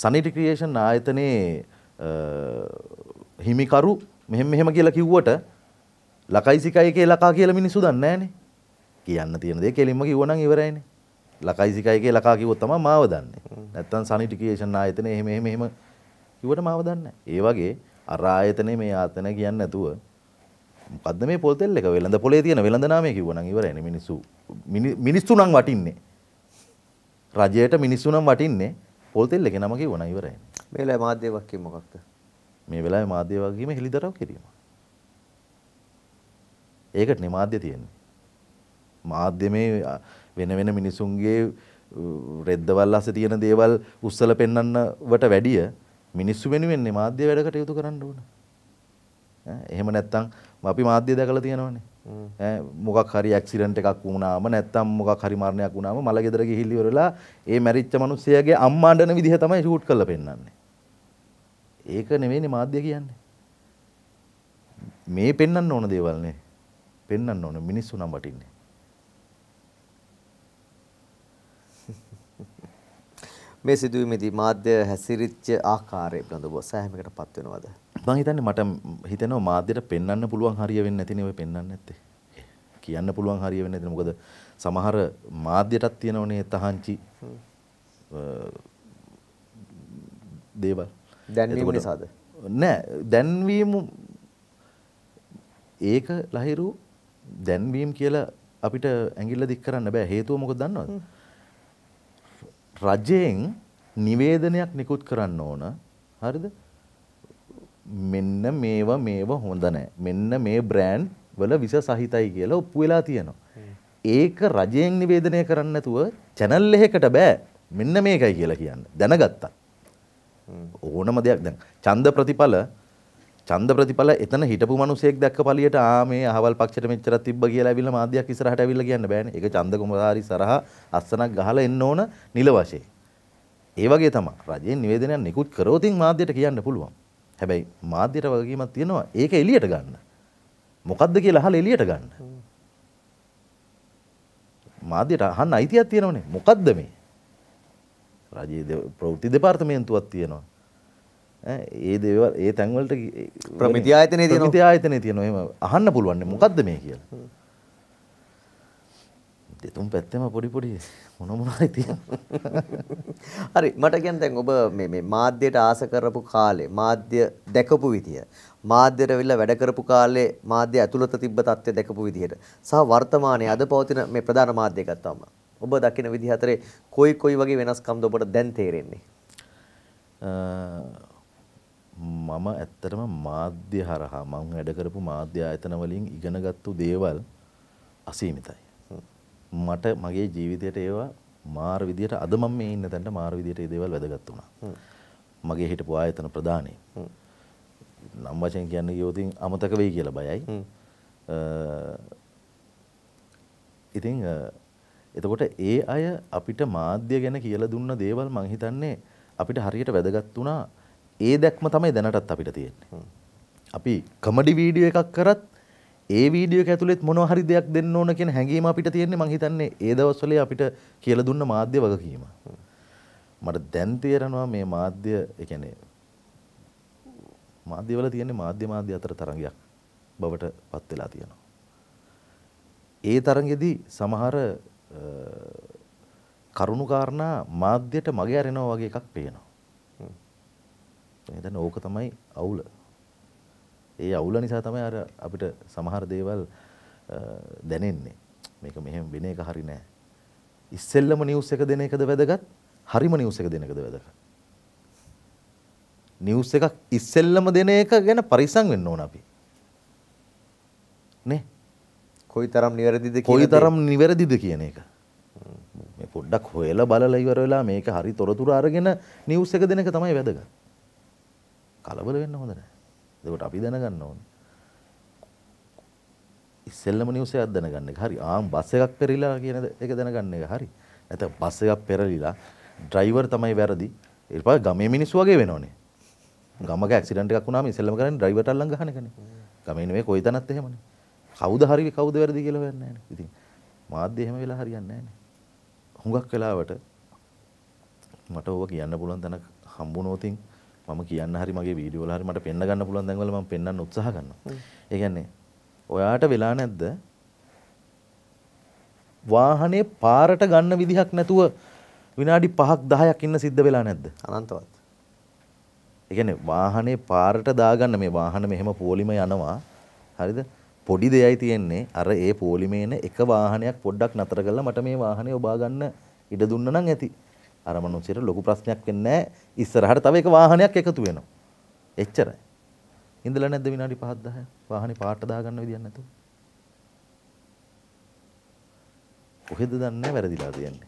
සනිටි ක්‍රියේෂන් ආයතනයේ හිමිකරු මෙහෙම මෙහෙම කියලා කිව්වට ලකයිසිකයි කියලා ලකා කියලා මිනිස්සු දන්නේ නැහනේ. කියන්න තියෙන දේ කෙලින්ම කිව්වනම් ඉවරයිනේ. ලකයි සිකයිගේ ලකා කිව්වොත් තමයි මාව දන්නේ. නැත්තම් සනිටි ක්‍රියේෂන් ආයතනේ එහෙම එහෙම එහෙම කිව්වට මාව දන්නේ ඒ වගේ අර ආයතනේ මේ ආයතන කියන්නේ නැතුව මොකද්ද මේ පොල් තෙල් එක වෙළඳ පොලේ තියෙන වෙළඳ නාමය කිව්වනම් ඉවරයිනේ මිනිස්සු මිනිස්සු නම් වටින්නේ. රජයට මිනිස්සු නම් වටින්නේ පොල් තෙල් එකේ නම කිව්වනම් ඉවරයිනේ. මේ වෙලාවේ මාධ්‍ය වගකීම මොකක්ද? මේ වෙලාවේ මාධ්‍ය වගකීම හෙලිදරව් කිරීම. ඒකට නේ මාධ්‍ය තියෙන්නේ. මාධ්‍ය මේ වෙන වෙන මිනිසුන්ගේ රෙද්දවල් අස තියෙන දේවල් උස්සල පෙන්වන්නවට වැඩිය මිනිස්සු වෙනුවෙන්නේ මාධ්‍ය වැඩ කටයුතු කරන්න ඕන. එහෙම නැත්තම් අපි මාධ්‍ය දැකලා තියෙනවනේ. මොකක් හරි ඇක්සිඩන්ට් එකක් වුණාම නැත්තම් මොකක් හරි මරණයක් වුණාම මල ගෙදර ගිහිල්ලා ඉවරලා ඒ මැරිච්ච මිනිස්සයාගේ අම්මා අඬන විදිහ තමයි ෂූට් කරලා පෙන්වන්නේ. ඒක නෙවෙයිනේ මාධ්‍ය කියන්නේ. මේ පෙන්වන්න ඕන දේවල් නේ. පෙන්වන්න ඕන මිනිස්සු නම් වටින්නේ. මේ සිදුවීමේදී මාධ්‍ය හැසිරිච්ච ආකාරය පිළිබඳව සෑහීමකට පත් වෙනවද? මම හිතන්නේ මට හිතෙනවා මාධ්‍යට පෙන්වන්න පුළුවන් හරිය වෙන්නේ නැතිනේ ඔය පෙන්වන්නේ නැත්තේ. කියන්න පුළුවන් හරිය වෙන්නේ නැතිනේ. මොකද සමහර මාධ්‍යටත් තියෙනවනේ තහංචි දේවල්. දැන්වීම නිසාද? නෑ දැන්වීම ඒක ලහිරු දැන්වීම කියලා අපිට ඇඟිල්ල දික් කරන්න බෑ හේතුව මොකද දන්නවද? රජයෙන් නිවේදනයක් නිකුත් කරන්න ඕන හරිද මෙන්න මේව මේව හොඳ නෑ මෙන්න මේ බ්‍රෑන්් වල විස සහිතයි කියලා ඔප්පු වෙලා තියෙනවා ඒක රජයෙන් නිවේදනය කරන්න නැතුව චැනල් එහෙකට බෑ මෙන්න මේකයි කියලා කියන්න දැනගත්තා ඕනම දෙයක් දැන් ඡන්ද ප්‍රතිඵල ඡන්ද ප්‍රතිඵල එතන හිටපු මිනිසෙක් දැක්ක පළියට ආ මේ අහවල් පක්ෂයට මෙච්චරක් තිබ්බ කියලා ඇවිල්ලා මාධ්‍යයක් ඉස්සරහට ඇවිල්ලා කියන්න බෑනේ. ඒක ඡන්ද කුමාරි සරහා අස්සනක් ගහලා එන්න ඕන නිල වශයෙන්. ඒ වගේ තමයි රජයේ නිවේදනයක් නිකුත් කරෝතින් මාධ්‍යයට කියන්න පුළුවන්. හැබැයි මාධ්‍යයට වගකීමක් තියෙනවා ඒක එළියට ගන්න. මොකද්ද කියලා අහලා එළියට ගන්න. මාධ්‍යයට අහන්න අයිතියක් තියෙනවනේ. මොකද්ද මේ? රජයේ ප්‍රවෘත්ති දෙපාර්තමේන්තුවක් තියෙනවා. ඒ දේවල් ඒ තැන්වලට ප්‍රමිති ආයතනයේ තියෙන ප්‍රමිති ආයතනයේ තියෙන එහෙම අහන්න පුළුවන් මොකද්ද මේ කියලා. දෙතුන් පැත්තෙම පොඩි පොඩි මොන මොනවයි තියෙනවා. හරි මට කියන්න දැන් ඔබ මේ මේ මාධ්‍යයට ආස කරපු කාලේ මාධ්‍ය දැකපු විදිය මාධ්‍යයට වෙලා වැඩ කරපු කාලේ මාධ්‍ය ඇතුළත තිබ්බ තත්ත්වය දැකපු විදියට සහ වර්තමානයේ අද පවතින මේ ප්‍රධාන මාධ්‍ය ගත්තාම ඔබ දකින විදිහ අතරේ කොයි කොයි වගේ වෙනස්කම්ද ඔබට දැන් තේරෙන්නේ? මම ඇත්තටම මාධ්‍ය හරහා මම වැඩ කරපු මාධ්‍ය ආයතන වලින් ඉගෙනගත්තු දේවල් අසීමිතයි. මට මගේ ජීවිතයට ඒවා මාර විදියට අද මම මේ ඉන්න තැනට මාර විදියට ඒ දේවල් වැදගත් වුණා. මගේ හිටපු ආයතන ප්‍රධානී. නම් වශයෙන් කියන්නේ ගියොතින් අමතක වෙයි කියලා බයයි. ඉතින් එතකොට ඒ අය අපිට මාධ්‍ය ගැන කියලා දුන්න දේවල් මං හිතන්නේ අපිට හරියට වැදගත් වුණා. ඒ දැක්ම තමයි දැනටත් අපිට තියෙන්නේ. අපි කමඩි වීඩියෝ එකක් කරත් ඒ වීඩියෝ එක ඇතුළෙත් මොනවා හරි දෙයක් දෙන්න ඕන කියන හැඟීම අපිට තියෙන්නේ මං හිතන්නේ ඒ දවස්වල අපිට කියලා දුන්න මාධ්‍ය වගකීම. මට දැන් තේරෙනවා මේ මාධ්‍ය ඒ කියන්නේ මාධ්‍ය වල තියෙන්නේ මාධ්‍ය මාධ්‍ය අතර තරඟයක් බවට පත් වෙලා තියෙනවා. ඒ තරඟෙදී සමහර කරුණු කාරණා මාධ්‍යට මග ඇරෙනවා වගේ එකක් පේනවා. මම හිතන්නේ ඕක තමයි අවුල. ඒ අවුල නිසා තමයි අර අපිට සමහර දේවල් දැනෙන්නේ. මේක මෙහෙම වෙන එක හරි නෑ. ඉස්සෙල්ලම නිවුස් එක දෙන එකද වැදගත්? හරිම නිවුස් එක දෙන එකද වැදගත්? නිවුස් එකක් ඉස්සෙල්ලම දෙන එක ගැන පරිස්සම් වෙන්න ඕන අපි. නේ? කොයිතරම් නිවැරදිද කියන කොයිතරම් නිවැරදිද කියන එක. මේ පොඩ්ඩක් හොයලා බලලා ඉවර වෙලා මේක හරි තොරතුරු අරගෙන නිවුස් එක දෙන එක තමයි වැදගත්. කලබල වෙන්න හොඳ නැහැ. එතකොට අපි දැනගන්න ඕනේ. ඉස්සෙල්ලම නිවුස් එකක් දැනගන්න එක හරි. ආම් බස් එකක් පෙරලිලා කියන එක දැනගන්න එක හරි. නැත්නම් බස් එකක් පෙරලිලා ඩ්‍රයිවර් තමයි වැරදි. ඊට පස්සේ ගමේ මිනිස්සු වගේ වෙනෝනේ. ගමක ඇක්සිඩන්ට් එකක් වුණාම ඉස්සෙල්ලම කරන්නේ ඩ්‍රයිවර්ට අල්ලන් ගහන එකනේ. ගමේ නෙමෙයි කොයි තැනත් එහෙමනේ. කවුද හරි කවුද වැරදි කියලා හොයන්නේ නැහැ. ඉතින් මාධ්‍ය එහෙම වෙලා හරියන්නේ නැහැ නේ. හුඟක් වෙලාවට මට ඕවා කියන්න පුළුවන් තැනක් හම්බුනොතින් මම කියන්න හරි මගේ වීඩියෝ වල හරි මට පෙන්න ගන්න පුළුවන් තැන්වල මම පෙන්වන්න උත්සාහ කරනවා. ඒ කියන්නේ ඔයාට වෙලා නැද්ද වාහනේ පාරට ගන්න විදිහක් නැතුව විනාඩි 5ක් 10ක් ඉන්න සිද්ධ වෙලා නැද්ද? අනන්තවත්. ඒ කියන්නේ වාහනේ පාරට දාගන්න මේ වාහන මෙහෙම පොලිම යනවා. හරිද? පොඩි දෙයයි තියෙන්නේ අර ඒ පොලිමේන එක වාහනයක් පොඩ්ඩක් නතර කරලා මට මේ වාහනේ ඔබා ගන්න ඉඩ දුන්න නම් ඇති. අර මිනිස්සුන්ට ලොකු ප්‍රශ්නයක් වෙන්නේ නැහැ. ඉස්සරහට තව එක වාහනයක් එකතු වෙනවා. එච්චරයි. ඉඳලා නැද්ද විනාඩි 5 10 වාහනේ පාට දාගන්න විදියක් නැතුව? කොහෙද දන්නේ වැරදිලා තියන්නේ.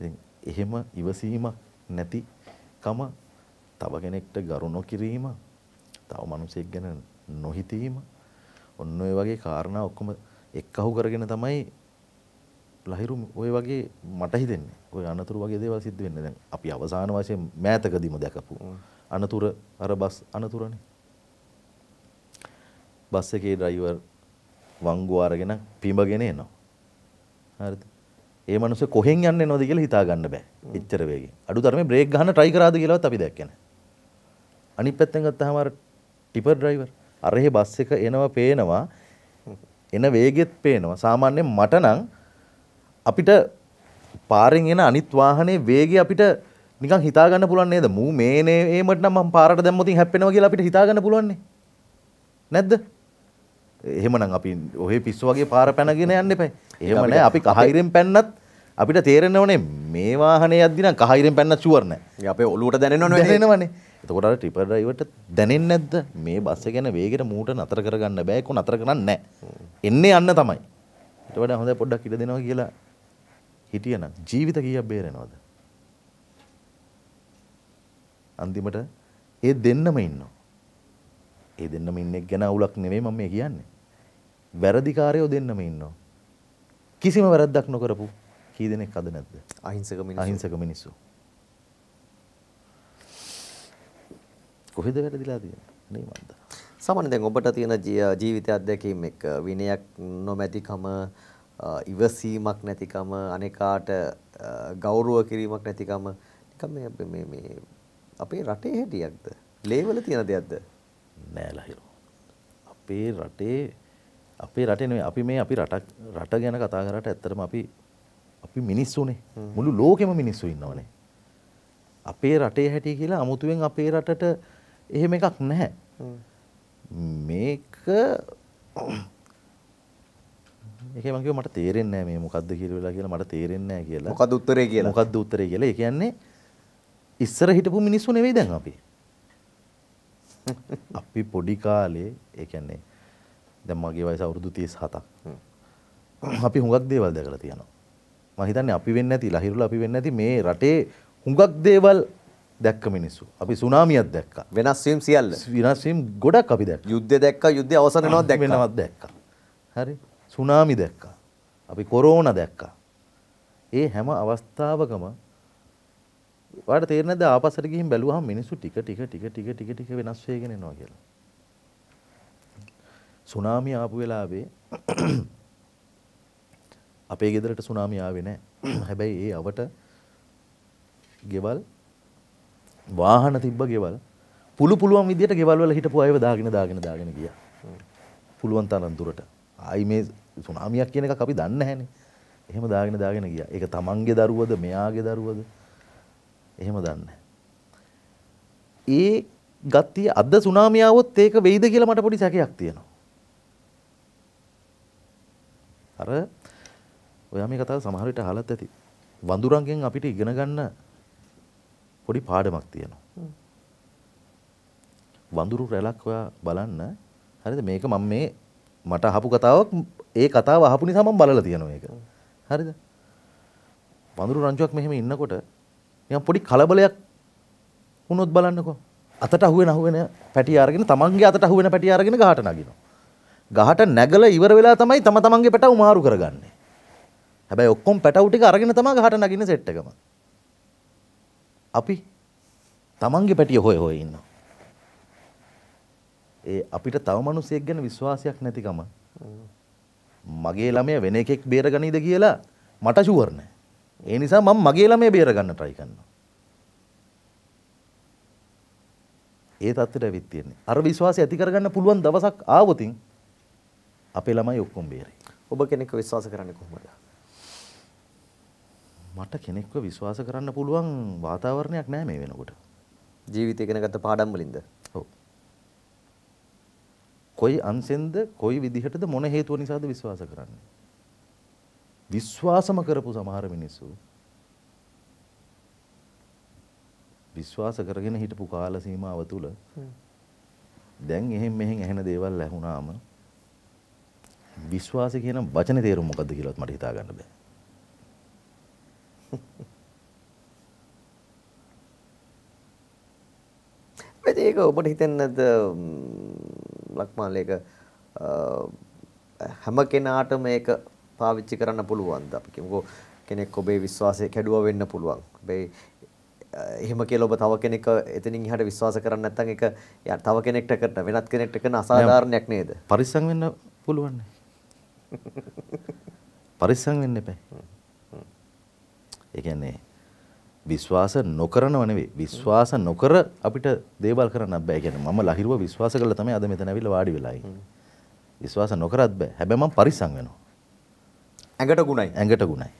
ඉතින් එහෙම ඉවසීමක් නැති කම තව කෙනෙක්ට ගරු නොකිරීම තව මිනිසෙක් ගැන නොහිතීම ඔන්න ඔය වගේ කාරණා ඔක්කොම එක්කහු කරගෙන තමයි ලහිරු ඔය වගේ මට හිතෙන්නේ ඔය අනතුරු වගේ දේවල් සිද්ධ වෙන්නේ දැන් අපි අවසාන වශයෙන් මෑතකදීම දැකපු අනතුර අර බස් අනතුරනේ බස් එකේ ඩ්‍රයිවර් වංගු අරගෙන පිඹගෙන එනවා හරිද ඒ මනුස්සයා කොහෙන් යන්නේ නෝද කියලා හිතා ගන්න බෑ එච්චර වේගෙන් අඩුතරමේ බ්‍රේක් ගන්න try කරාද කියලාවත් අපි දැක්කේ නැහැ අනිත් පැත්තෙන් ගත්තාම අර ටිපර් ඩ්‍රයිවර් අර එහෙ බස් එක එනවා පේනවා එන වේගෙත් පේනවා. සාමාන්‍යයෙන් මට නම් අපිට පාරෙන් එන අනිත් වාහනේ වේගය අපිට නිකන් හිතා ගන්න පුළුවන් නේද? මූ මේ නේ ඒමට නම් මම පාරට දැම්මොත් හැප්පෙනවා කියලා අපිට හිතා ගන්න පුළුවන් නේ. නැද්ද? එහෙමනම් අපි ඔහේ පිස්සු වගේ පාර පැනගෙන යන්න එපා. එහෙම නෑ අපි කහයිරෙන් පැන්නත් අපිට තේරෙන්න ඕනේ මේ වාහනේ යද්දි නම් කහයිරෙන් පැන්නත් ෂුවර් නෑ. අපේ ඔලුවට දැනෙනවනේ. දැනෙනවනේ. එතකොට අර ටිපර් ඩ්‍රයිවර්ට දැනෙන්නේ නැද්ද මේ බස් එක යන වේගෙට මූට නතර කරගන්න බෑ ඒක නතර කරන්නේ නැහැ. එන්නේ යන්න තමයි. ඊට වඩා හොඳයි පොඩ්ඩක් ඉඩ දෙනවා කියලා හිටියනම් ජීවිත කීයක් බේරෙනවද? අන්තිමට ඒ දෙන්නම ඉන්නවා. ඒ දෙන්නම ඉන්නෙක් ගැන අවුලක් නෙවෙයි මම මේ කියන්නේ. වැරදිකාරයෝ දෙන්නම ඉන්නවා. කිසිම වැරද්දක් නොකරපු කී දෙනෙක් අද නැද්ද? අහිංසක මිනිස්සු. අහිංසක මිනිස්සු. කොහෙද වැරදිලා තියෙන්නේ නේ මන්ද සාමාන්‍යයෙන් දැන් ඔබට තියෙන ජීවිත අත්දැකීම් එක්ක විනයක් නොමැතිකම ඉවසීමක් නැතිකම අනේකාට ගෞරව කිරීමක් නැතිකම නිකන් මේ මේ මේ අපේ රටේ හැටියක්ද ලේවල තියෙන දෙයක්ද නෑලා හිරෝ අපේ රටේ අපේ රටේ නෙමෙයි අපි මේ අපි රට රට ගැන කතා කරාට ඇත්තටම අපි අපි මිනිස්සුනේ මුළු ලෝකෙම මිනිස්සු ඉන්නවනේ අපේ රටේ හැටි කියලා අමුතුවෙන් අපේ රටට එහෙම එකක් නැහැ. මේක ඒකේ මං කිව්වා මට තේරෙන්නේ නැහැ මේ මොකද්ද කියලා වෙලා කියලා මට තේරෙන්නේ නැහැ කියලා. මොකද්ද උත්තරේ කියලා? මොකද්ද උත්තරේ කියලා? ඒ කියන්නේ ඉස්සර හිටපු මිනිස්සු නෙවෙයි දැන් අපි. අපි පොඩි කාලේ ඒ කියන්නේ දැන් මගේ වයස අවුරුදු 37ක්. අපි හුඟක් දේවල් දැකලා තියෙනවා. මම හිතන්නේ අපි වෙන්නේ නැති ලහිරුල අපි වෙන්නේ නැති මේ රටේ හුඟක් දේවල් දැක්ක මිනිස්සු. අපි සුනාමියක් දැක්කා. වෙනස් වීම් සියල්ල. වෙනස් වීම් ගොඩක් අපි දැක්කා. යුද්ධය දැක්කා, යුද්ධය අවසන් වෙනවත් දැක්කා. වෙනවත් දැක්කා. හරි. සුනාමි දැක්කා. අපි කොරෝනා දැක්කා. ඒ හැම අවස්ථාවකම ඔයාලට තේරෙන්නේ නැද්ද ආපස්සට ගිහින් බැලුවහම මිනිස්සු ටික ටික ටික ටික ටික ටික වෙනස් වෙගෙන යනවා කියලා. සුනාමි ආපු වෙලාවේ අපේ ගෙදරට සුනාමි ආවේ නැහැ. හැබැයි ඒ අවට ගෙවල් වාහන තිබ්බ ගෙවල් පුළු පුළුවන් විදිහට ගෙවල් වල හිටපු අයව දාගෙන දාගෙන දාගෙන ගියා. පුළුවන් තරම් දුරට. ආයි මේ සුනාමියක් කියන එකක් අපි දන්නේ නැහැනේ. එහෙම දාගෙන දාගෙන ගියා. ඒක තමන්ගේ දරුවද මෙයාගේ දරුවද එහෙම දන්නේ ඒ ගත්තිය අද සුනාමිය આવොත් ඒක වෙයිද කියලා මට පොඩි සැකයක් තියෙනවා. අර ඔයා මේ කතාව සමහර විට අහලත් ඇති. වඳුරංගෙන් අපිට ඉගෙන ගන්න පොඩි පාඩමක් තියෙනවා. වඳුරු රැලක් ඔයා බලන්න. හරිද? මේක මම මේ මට අහපු කතාවක් ඒ කතාව අහපු නිසා මම බලලා තියෙනවා මේක. හරිද? වඳුරු රංචුවක් මෙහෙම ඉන්නකොට නිකන් පොඩි කලබලයක් වුණොත් බලන්නකෝ. අතට අහුවෙන අහුවෙන පැටි අරගෙන තමන්ගේ අතට අහුවෙන පැටි අරගෙන ගහට නගිනවා. ගහට නැගලා ඉවර වෙලා තමයි තම තමන්ගේ පැටව මාරු කරගන්නේ. හැබැයි ඔක්කොම පැටවු ටික අරගෙන තමයි ගහට නගින්නේ සෙට් එකම. අපි තමන්ගේ පැටිය හොය හොය ඉන්නවා. ඒ අපිට තව මිනිසෙක් ගැන විශ්වාසයක් නැතිකම මගේ ළමයා වෙන එකෙක් බේරගනීද කියලා මට ෂුවර් නැහැ. ඒ නිසා මම මගේ ළමයා බේරගන්න try කරනවා. ඒ තත්ත්වයට ඇවිත් තියෙන්නේ. අර විශ්වාසය ඇති කරගන්න පුළුවන් දවසක් ආවොතින් අපේ ළමයි ඔක්කොම බේරෙයි. ඔබ කෙනෙක්ව විශ්වාස කරන්නේ කොහොමද? මට කෙනෙක්ව විශ්වාස කරන්න පුළුවන් වාතාවරණයක් නෑ මේ වෙනකොට. ජීවිතය ගැන ගත්ත පාඩම් වලින්ද? ඔව්. කොයි අංශෙන්ද කොයි විදිහටද මොන හේතුව නිසාද විශ්වාස කරන්නේ? විශ්වාසම කරපු සමහර මිනිස්සු විශ්වාස කරගෙන හිටපු කාල සීමාව තුළ දැන් එහෙන් මෙහෙන් ඇහෙන දේවල් ඇහුණාම විශ්වාසය කියන වචනේ තේරුම මොකද්ද කියලාත් මට හිතා ගන්න බෑ. මේ ඒක ඔබට හිතෙන්නේ නැද්ද ලක්මාලේක හැම කෙනාට මේක පාවිච්චි කරන්න පුළුවන්ද අපි කිව්වෝ කෙනෙක් ඔබේ විශ්වාසය කැඩුවා වෙන්න පුළුවන්. ඔබේ එහෙම කියලා ඔබ තව කෙනෙක් එතනින් ඉහට විශ්වාස කරන්නේ නැත්නම් ඒක තව කෙනෙක්ට කරන වෙනත් කෙනෙක්ට කරන අසාධාරණයක් නේද? පරිස්සම් වෙන්න පුළුවන්. පරිස්සම් වෙන්න එපා. ඒ කියන්නේ විශ්වාස නොකරනව නෙවෙයි විශ්වාස නොකර අපිට දේවල් කරන්න බෑ. ඒ කියන්නේ මම ලහිරුව විශ්වාස කළා තමයි අද මෙතන ඇවිල්ලා වාඩි වෙලා ඉන්නේ. විශ්වාස නොකරත් බෑ. හැබැයි මම පරිස්සම් වෙනවා. ඇඟට ගුණයි. ඇඟට ගුණයි.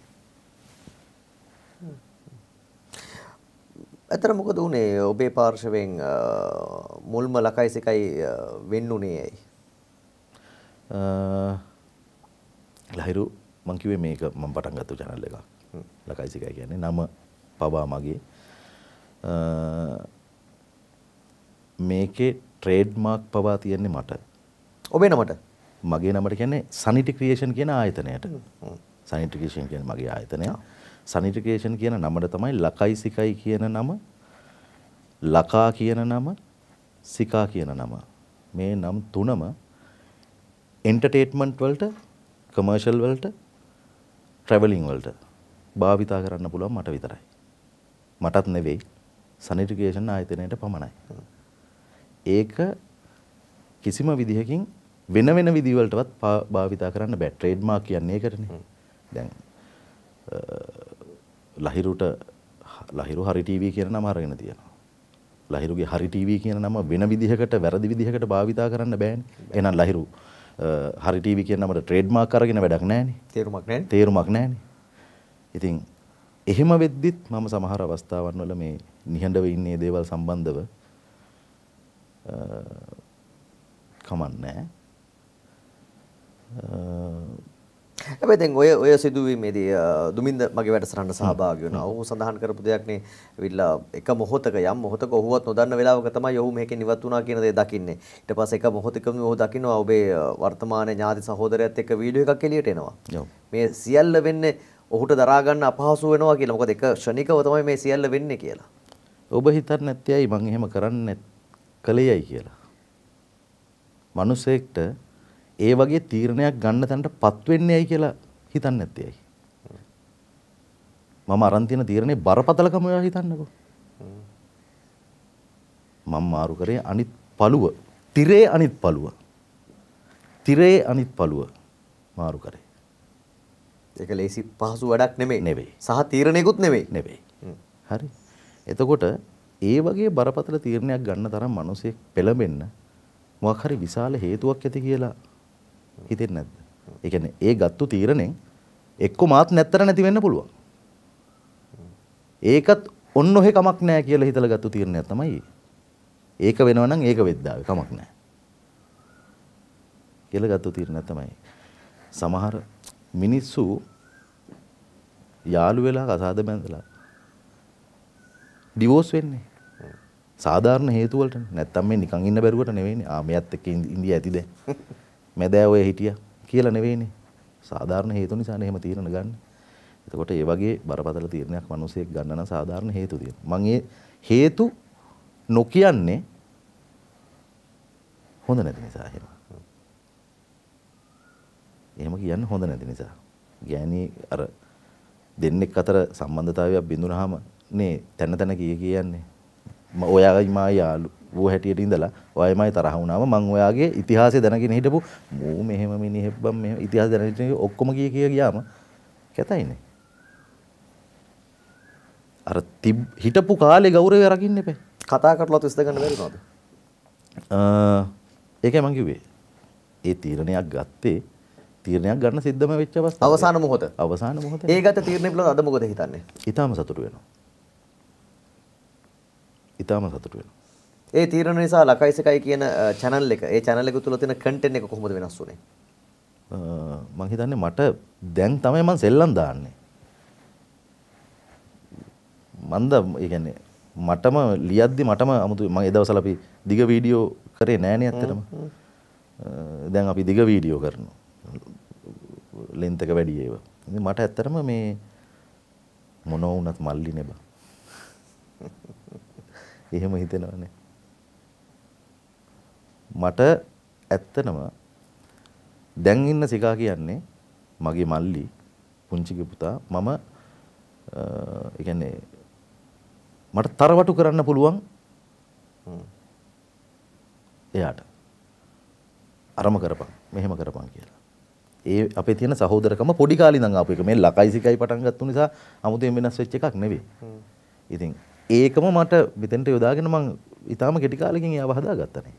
ඇතර මොකද උනේ ඔබේ පාර්ශවෙන් මුල්ම ලකයි සිකයි වෙන්නුනේ ඇයි? ලහිරු මං කිව්වේ මේක මම පටන් ගත්ත channel එකක්. ලකයිසිකා කියන්නේ නම පවා මගේ මේකේ ට්‍රේඩ් මාර්ක් පවා තියෙන්නේ මට. ඔබේ නමට? මගේ නමට කියන්නේ සනිටි ක්‍රියේෂන් කියන ආයතනයට. සනිටි ක්‍රියේෂන් කියන්නේ මගේ ආයතනය. සනිටි ක්‍රියේෂන් කියන නමට තමයි ලකයිසිකයි කියන නම ලකා කියන නම සිකා කියන නම. මේ නම් තුනම එන්ටර්ටේන්මන්ට් වලට කමර්ෂල් වලට ට්‍රැවලින් වලට භාවිතා කරන්න පුළුවන් මට විතරයි. මටත් නෙවෙයි සනිටිගේෂන් ආයතනයට පමණයි. ඒක කිසිම විදිහකින් වෙන වෙන විදිවලටවත් භාවිතා කරන්න බෑ ට්‍රේඩ් මාක් කියන්නේ ඒකටනේ. දැන් ලහිරුට ලහිරු හරි ටීවී කියන නම අරගෙන තියෙනවා. ලහිරුගේ හරි ටීවී කියන නම වෙන විදිහකට වැරදි විදිහකට භාවිතා කරන්න බෑනේ. එහෙනම් ලහිරු හරි ටීවී කියන නමට ට්‍රේඩ් මාක් අරගෙන වැඩක් නෑනේ. තේරුමක් නෑනේ. තේරුමක් නෑනේ. ඉතින් එහෙම වෙද්දිත් මම සමහර අවස්ථාවන් වල මේ නිහඬව ඉන්නේ දේවල් සම්බන්ධව කමන්නේ හැබැයි දැන් ඔය ඔය සිදුවීමේදී දුමින්ද මගේ වැඩසටහනට සහභාගී වුණා. ඔහු සඳහන් කරපු දෙයක්නේ විල්ලා එක මොහොතක යම් මොහොතක ඔහුවත් නොදන්න වෙලාවක තමයි ඔහු මේකෙන් ඉවත් වුණා කියන දේ දකින්නේ. ඊට පස්සේ එක මොහොතකම ඔහු දකින්නවා ඔබේ වර්තමාන ඥාති සහෝදරයත් එක්ක වීඩියෝ එකක් එළියට එනවා. මේ සියල්ල වෙන්නේ ඔහුට දරාගන්න අපහසු වෙනවා කියලා. මොකද එක ෂණිකව තමයි මේ සියල්ල වෙන්නේ කියලා. ඔබ හිතන්නේ නැත්තේයි මං එහෙම කරන්නේ කළේයයි කියලා. මිනිසෙක්ට ඒ වගේ තීරණයක් ගන්න තැනටපත් වෙන්නේයි කියලා හිතන්නේ නැත්තේයි. මම අරන් තියෙන තීරණේ බරපතලකම ඔයා හිතන්නකෝ. මම මාරු කරේ අනිත් පළුව. තිරේ අනිත් පළුව. තිරේ අනිත් පළුව මාරු කරේ. ඒක ලේසි පහසු වැඩක් නෙමෙයි. නෙවෙයි. සහ තීරණයකුත් නෙමෙයි. නෙවෙයි. හරි. එතකොට ඒ වගේ බරපතල තීරණයක් ගන්න තරම් මිනිසෙක් පෙළඹෙන්න මොකක් හරි විශාල හේතුවක් ඇති කියලා හිතෙන්නේ නැද්ද? ඒ කියන්නේ ඒ ගත්තු තීරණෙන් එක්ක මාත් නැත්තර නැති වෙන්න පුළුවන්. ඒකත් ඔන්න ඔහෙ කමක් නැහැ කියලා හිතලා ගත්තු තීරණයක් තමයි. ඒක වෙනවා නම් ඒක වෙද්දාවේ කමක් නැහැ. කියලා ගත්තු තීරණයක් තමයි. සමහර මිනිස්සු යාළු වෙලා කසාද බැඳලා ඩිවෝස් වෙන්නේ. සාධාරණ හේතු වලට නැත්තම් මේ නිකන් ඉන්න බැරුවට නෙවෙයිනේ. ආ මෙයත් එක්ක ඉන්දිය ඇතිද? මැදෑ ඔය හිටියා කියලා නෙවෙයිනේ. සාධාරණ හේතු නිසානේ එහෙම තීරණ ගන්න. එතකොට ඒ වගේ බරපතල තීරණයක් මිනිසෙක් ගන්න නම් සාධාරණ හේතු තියෙනවා. මම ඒ හේතු නොකියන්නේ හොඳ නැති නිසා එහෙම. එහෙම කියන්න හොඳ නැති නිසා. ගෑණී අර දෙන්නෙක් අතර සම්බන්ධතාවයක් බිඳුනහම නේ තැන තැන කිය කියන්නේ. මම ඔයාගේ මා යාළු වූ හැටියට ඉඳලා ඔයමයි තරහ වුණාම මම ඔයාගේ ඉතිහාසය දැනගෙන හිටපු මූ මෙහෙම මිනිහෙබ්බම් මෙහෙම ඉතිහාස දැනගෙන හිටපු ඔක්කොම කිය කිය ගියාම කැතයිනේ. අර තිබ් හිටපු කාලේ ගෞරවය රකින්න එපා. කතා කරලත් විශ්ද ගන්න බැරි නේද? ඒකයි මං කිව්වේ. ඒ තීරණයක් ගත්තේ තීරණයක් ගන්න සිද්ධම වෙච්ච අවස්ථාව. අවසාන මොහොත. අවසාන මොහොත. ඒ ගත තීරණය පිළිබඳව අද මොකද හිතන්නේ? ඊටාම සතුටු වෙනවා. ඊටාම සතුටු වෙනවා. ඒ තීරණ නිසා ලකයිසකයි කියන channel එක, ඒ channel එක තුල තියෙන content එක කොහොමද වෙනස් වුනේ? මං හිතන්නේ මට දැන් තමයි මං සෙල්ලම් දාන්නේ. මන්ද ඒ කියන්නේ මටම ලියද්දි මටම අමුතු මම ඒ දවස්වල අපි දිග වීඩියෝ කරේ නෑනේ ඇත්තටම. දැන් අපි දිග වීඩියෝ කරනවා. ලෙන්තක වැඩි ඒව. ඉතින් මට ඇත්තටම මේ මොන වුණත් මල්ලි නේ බා. එහෙම හිතෙනවනේ. මට ඇත්තනම දැන් ඉන්න සිකා කියන්නේ මගේ මල්ලි පුංචිගේ පුතා මම ඒ කියන්නේ මට තරවටු කරන්න පුළුවන් එයාට අරම කරපන් මෙහෙම කරපන් කියලා ඒ අපේ තියෙන සහෝදරකම පොඩි කාලේ ඉඳන් ආපු එක. මේ ලකයි සිකයි පටන් ගත්තු නිසා 아무තෙන් වෙනස් වෙච්ච එකක් නෙවෙයි. ඉතින් ඒකම මට මෙතෙන්ට යොදාගෙන මං ඊටාම කෙටි කාලෙකින් එයාව හදාගත්තනේ.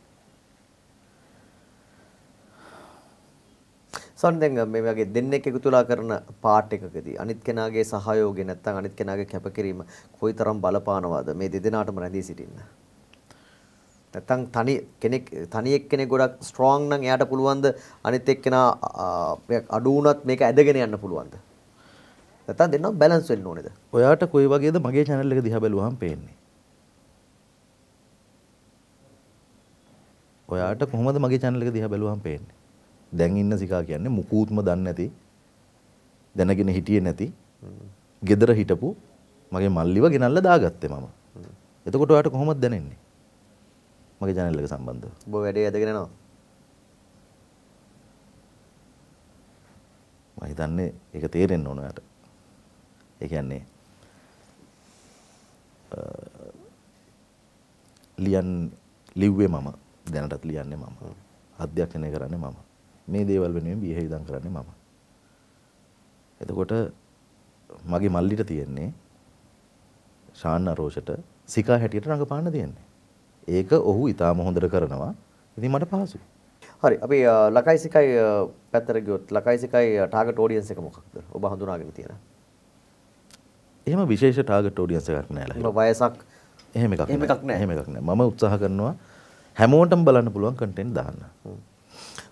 සොන් දැන් මේ වගේ දෙන්නෙක් එකතුලා කරන පාට් එකකදී අනිත් කෙනාගේ සහයෝගය නැත්නම් අනිත් කෙනාගේ කැපකිරීම කොයිතරම් බලපානවද මේ දෙදෙනාටම රැඳී සිටින්න? නැත්තම් තනි කෙනෙක් තනි එක්කෙනෙක් ගොඩක් ස්ට්‍රෝං නම් එයාට පුළුවන්ද අනිත් එක්කෙනා අඩු වුණත් මේක ඇදගෙන යන්න පුළුවන්ද? නැත්තම් දෙන්නම බැලන්ස් වෙන්න ඕනේද? ඔයාට කොයි වගේද මගේ channel එක දිහා බැලුවහම පේන්නේ? ඔයාට කොහොමද මගේ channel එක දිහා බැලුවහම පේන්නේ? දැන් ඉන්න සිකා කියන්නේ මුකුත්ම දන්නේ නැති දැනගෙන හිටියේ නැති gedara හිටපු මගේ මල්ලිව ගෙනල්ලා දාගත්තේ මම. එතකොට ඔයාට කොහොමද දැනෙන්නේ? මගේ channel එක සම්බන්ධව. ඔබ වැඩේ ඇදගෙන යනවා. මම හිතන්නේ ඒක තේරෙන්න ඕන යාට. ඒ කියන්නේ ලියන් ලිව්වේ මම දැනටත් ලියන්නේ මම. අධ්‍යක්ෂණය කරන්නේ මම. මේ දේවල් වෙනුවෙන් බිහේ ඉදන් කරන්නේ මම. එතකොට මගේ මල්ලිට තියෙන්නේ ශාන් අරෝෂට සිකා හැටියට රඟපාන්න තියෙන්නේ. ඒක ඔහු ඉතාම හොඳට කරනවා. ඉතින් මට පහසුයි. හරි අපි ලකයි සිකයි පැත්තට ගියොත් ලකයි සිකයි ටාගට් ඔඩියන්ස් එක මොකක්ද? ඔබ හඳුනාගෙන තියෙන. එහෙම විශේෂ ටාගට් ඔඩියන්ස් එකක් නෑ ලකයි. වයසක් එහෙම එකක් නෑ. එහෙම එකක් නෑ. එහෙම එකක් නෑ. මම උත්සාහ කරනවා හැමෝටම බලන්න පුළුවන් කන්ටෙන්ට් දාන්න.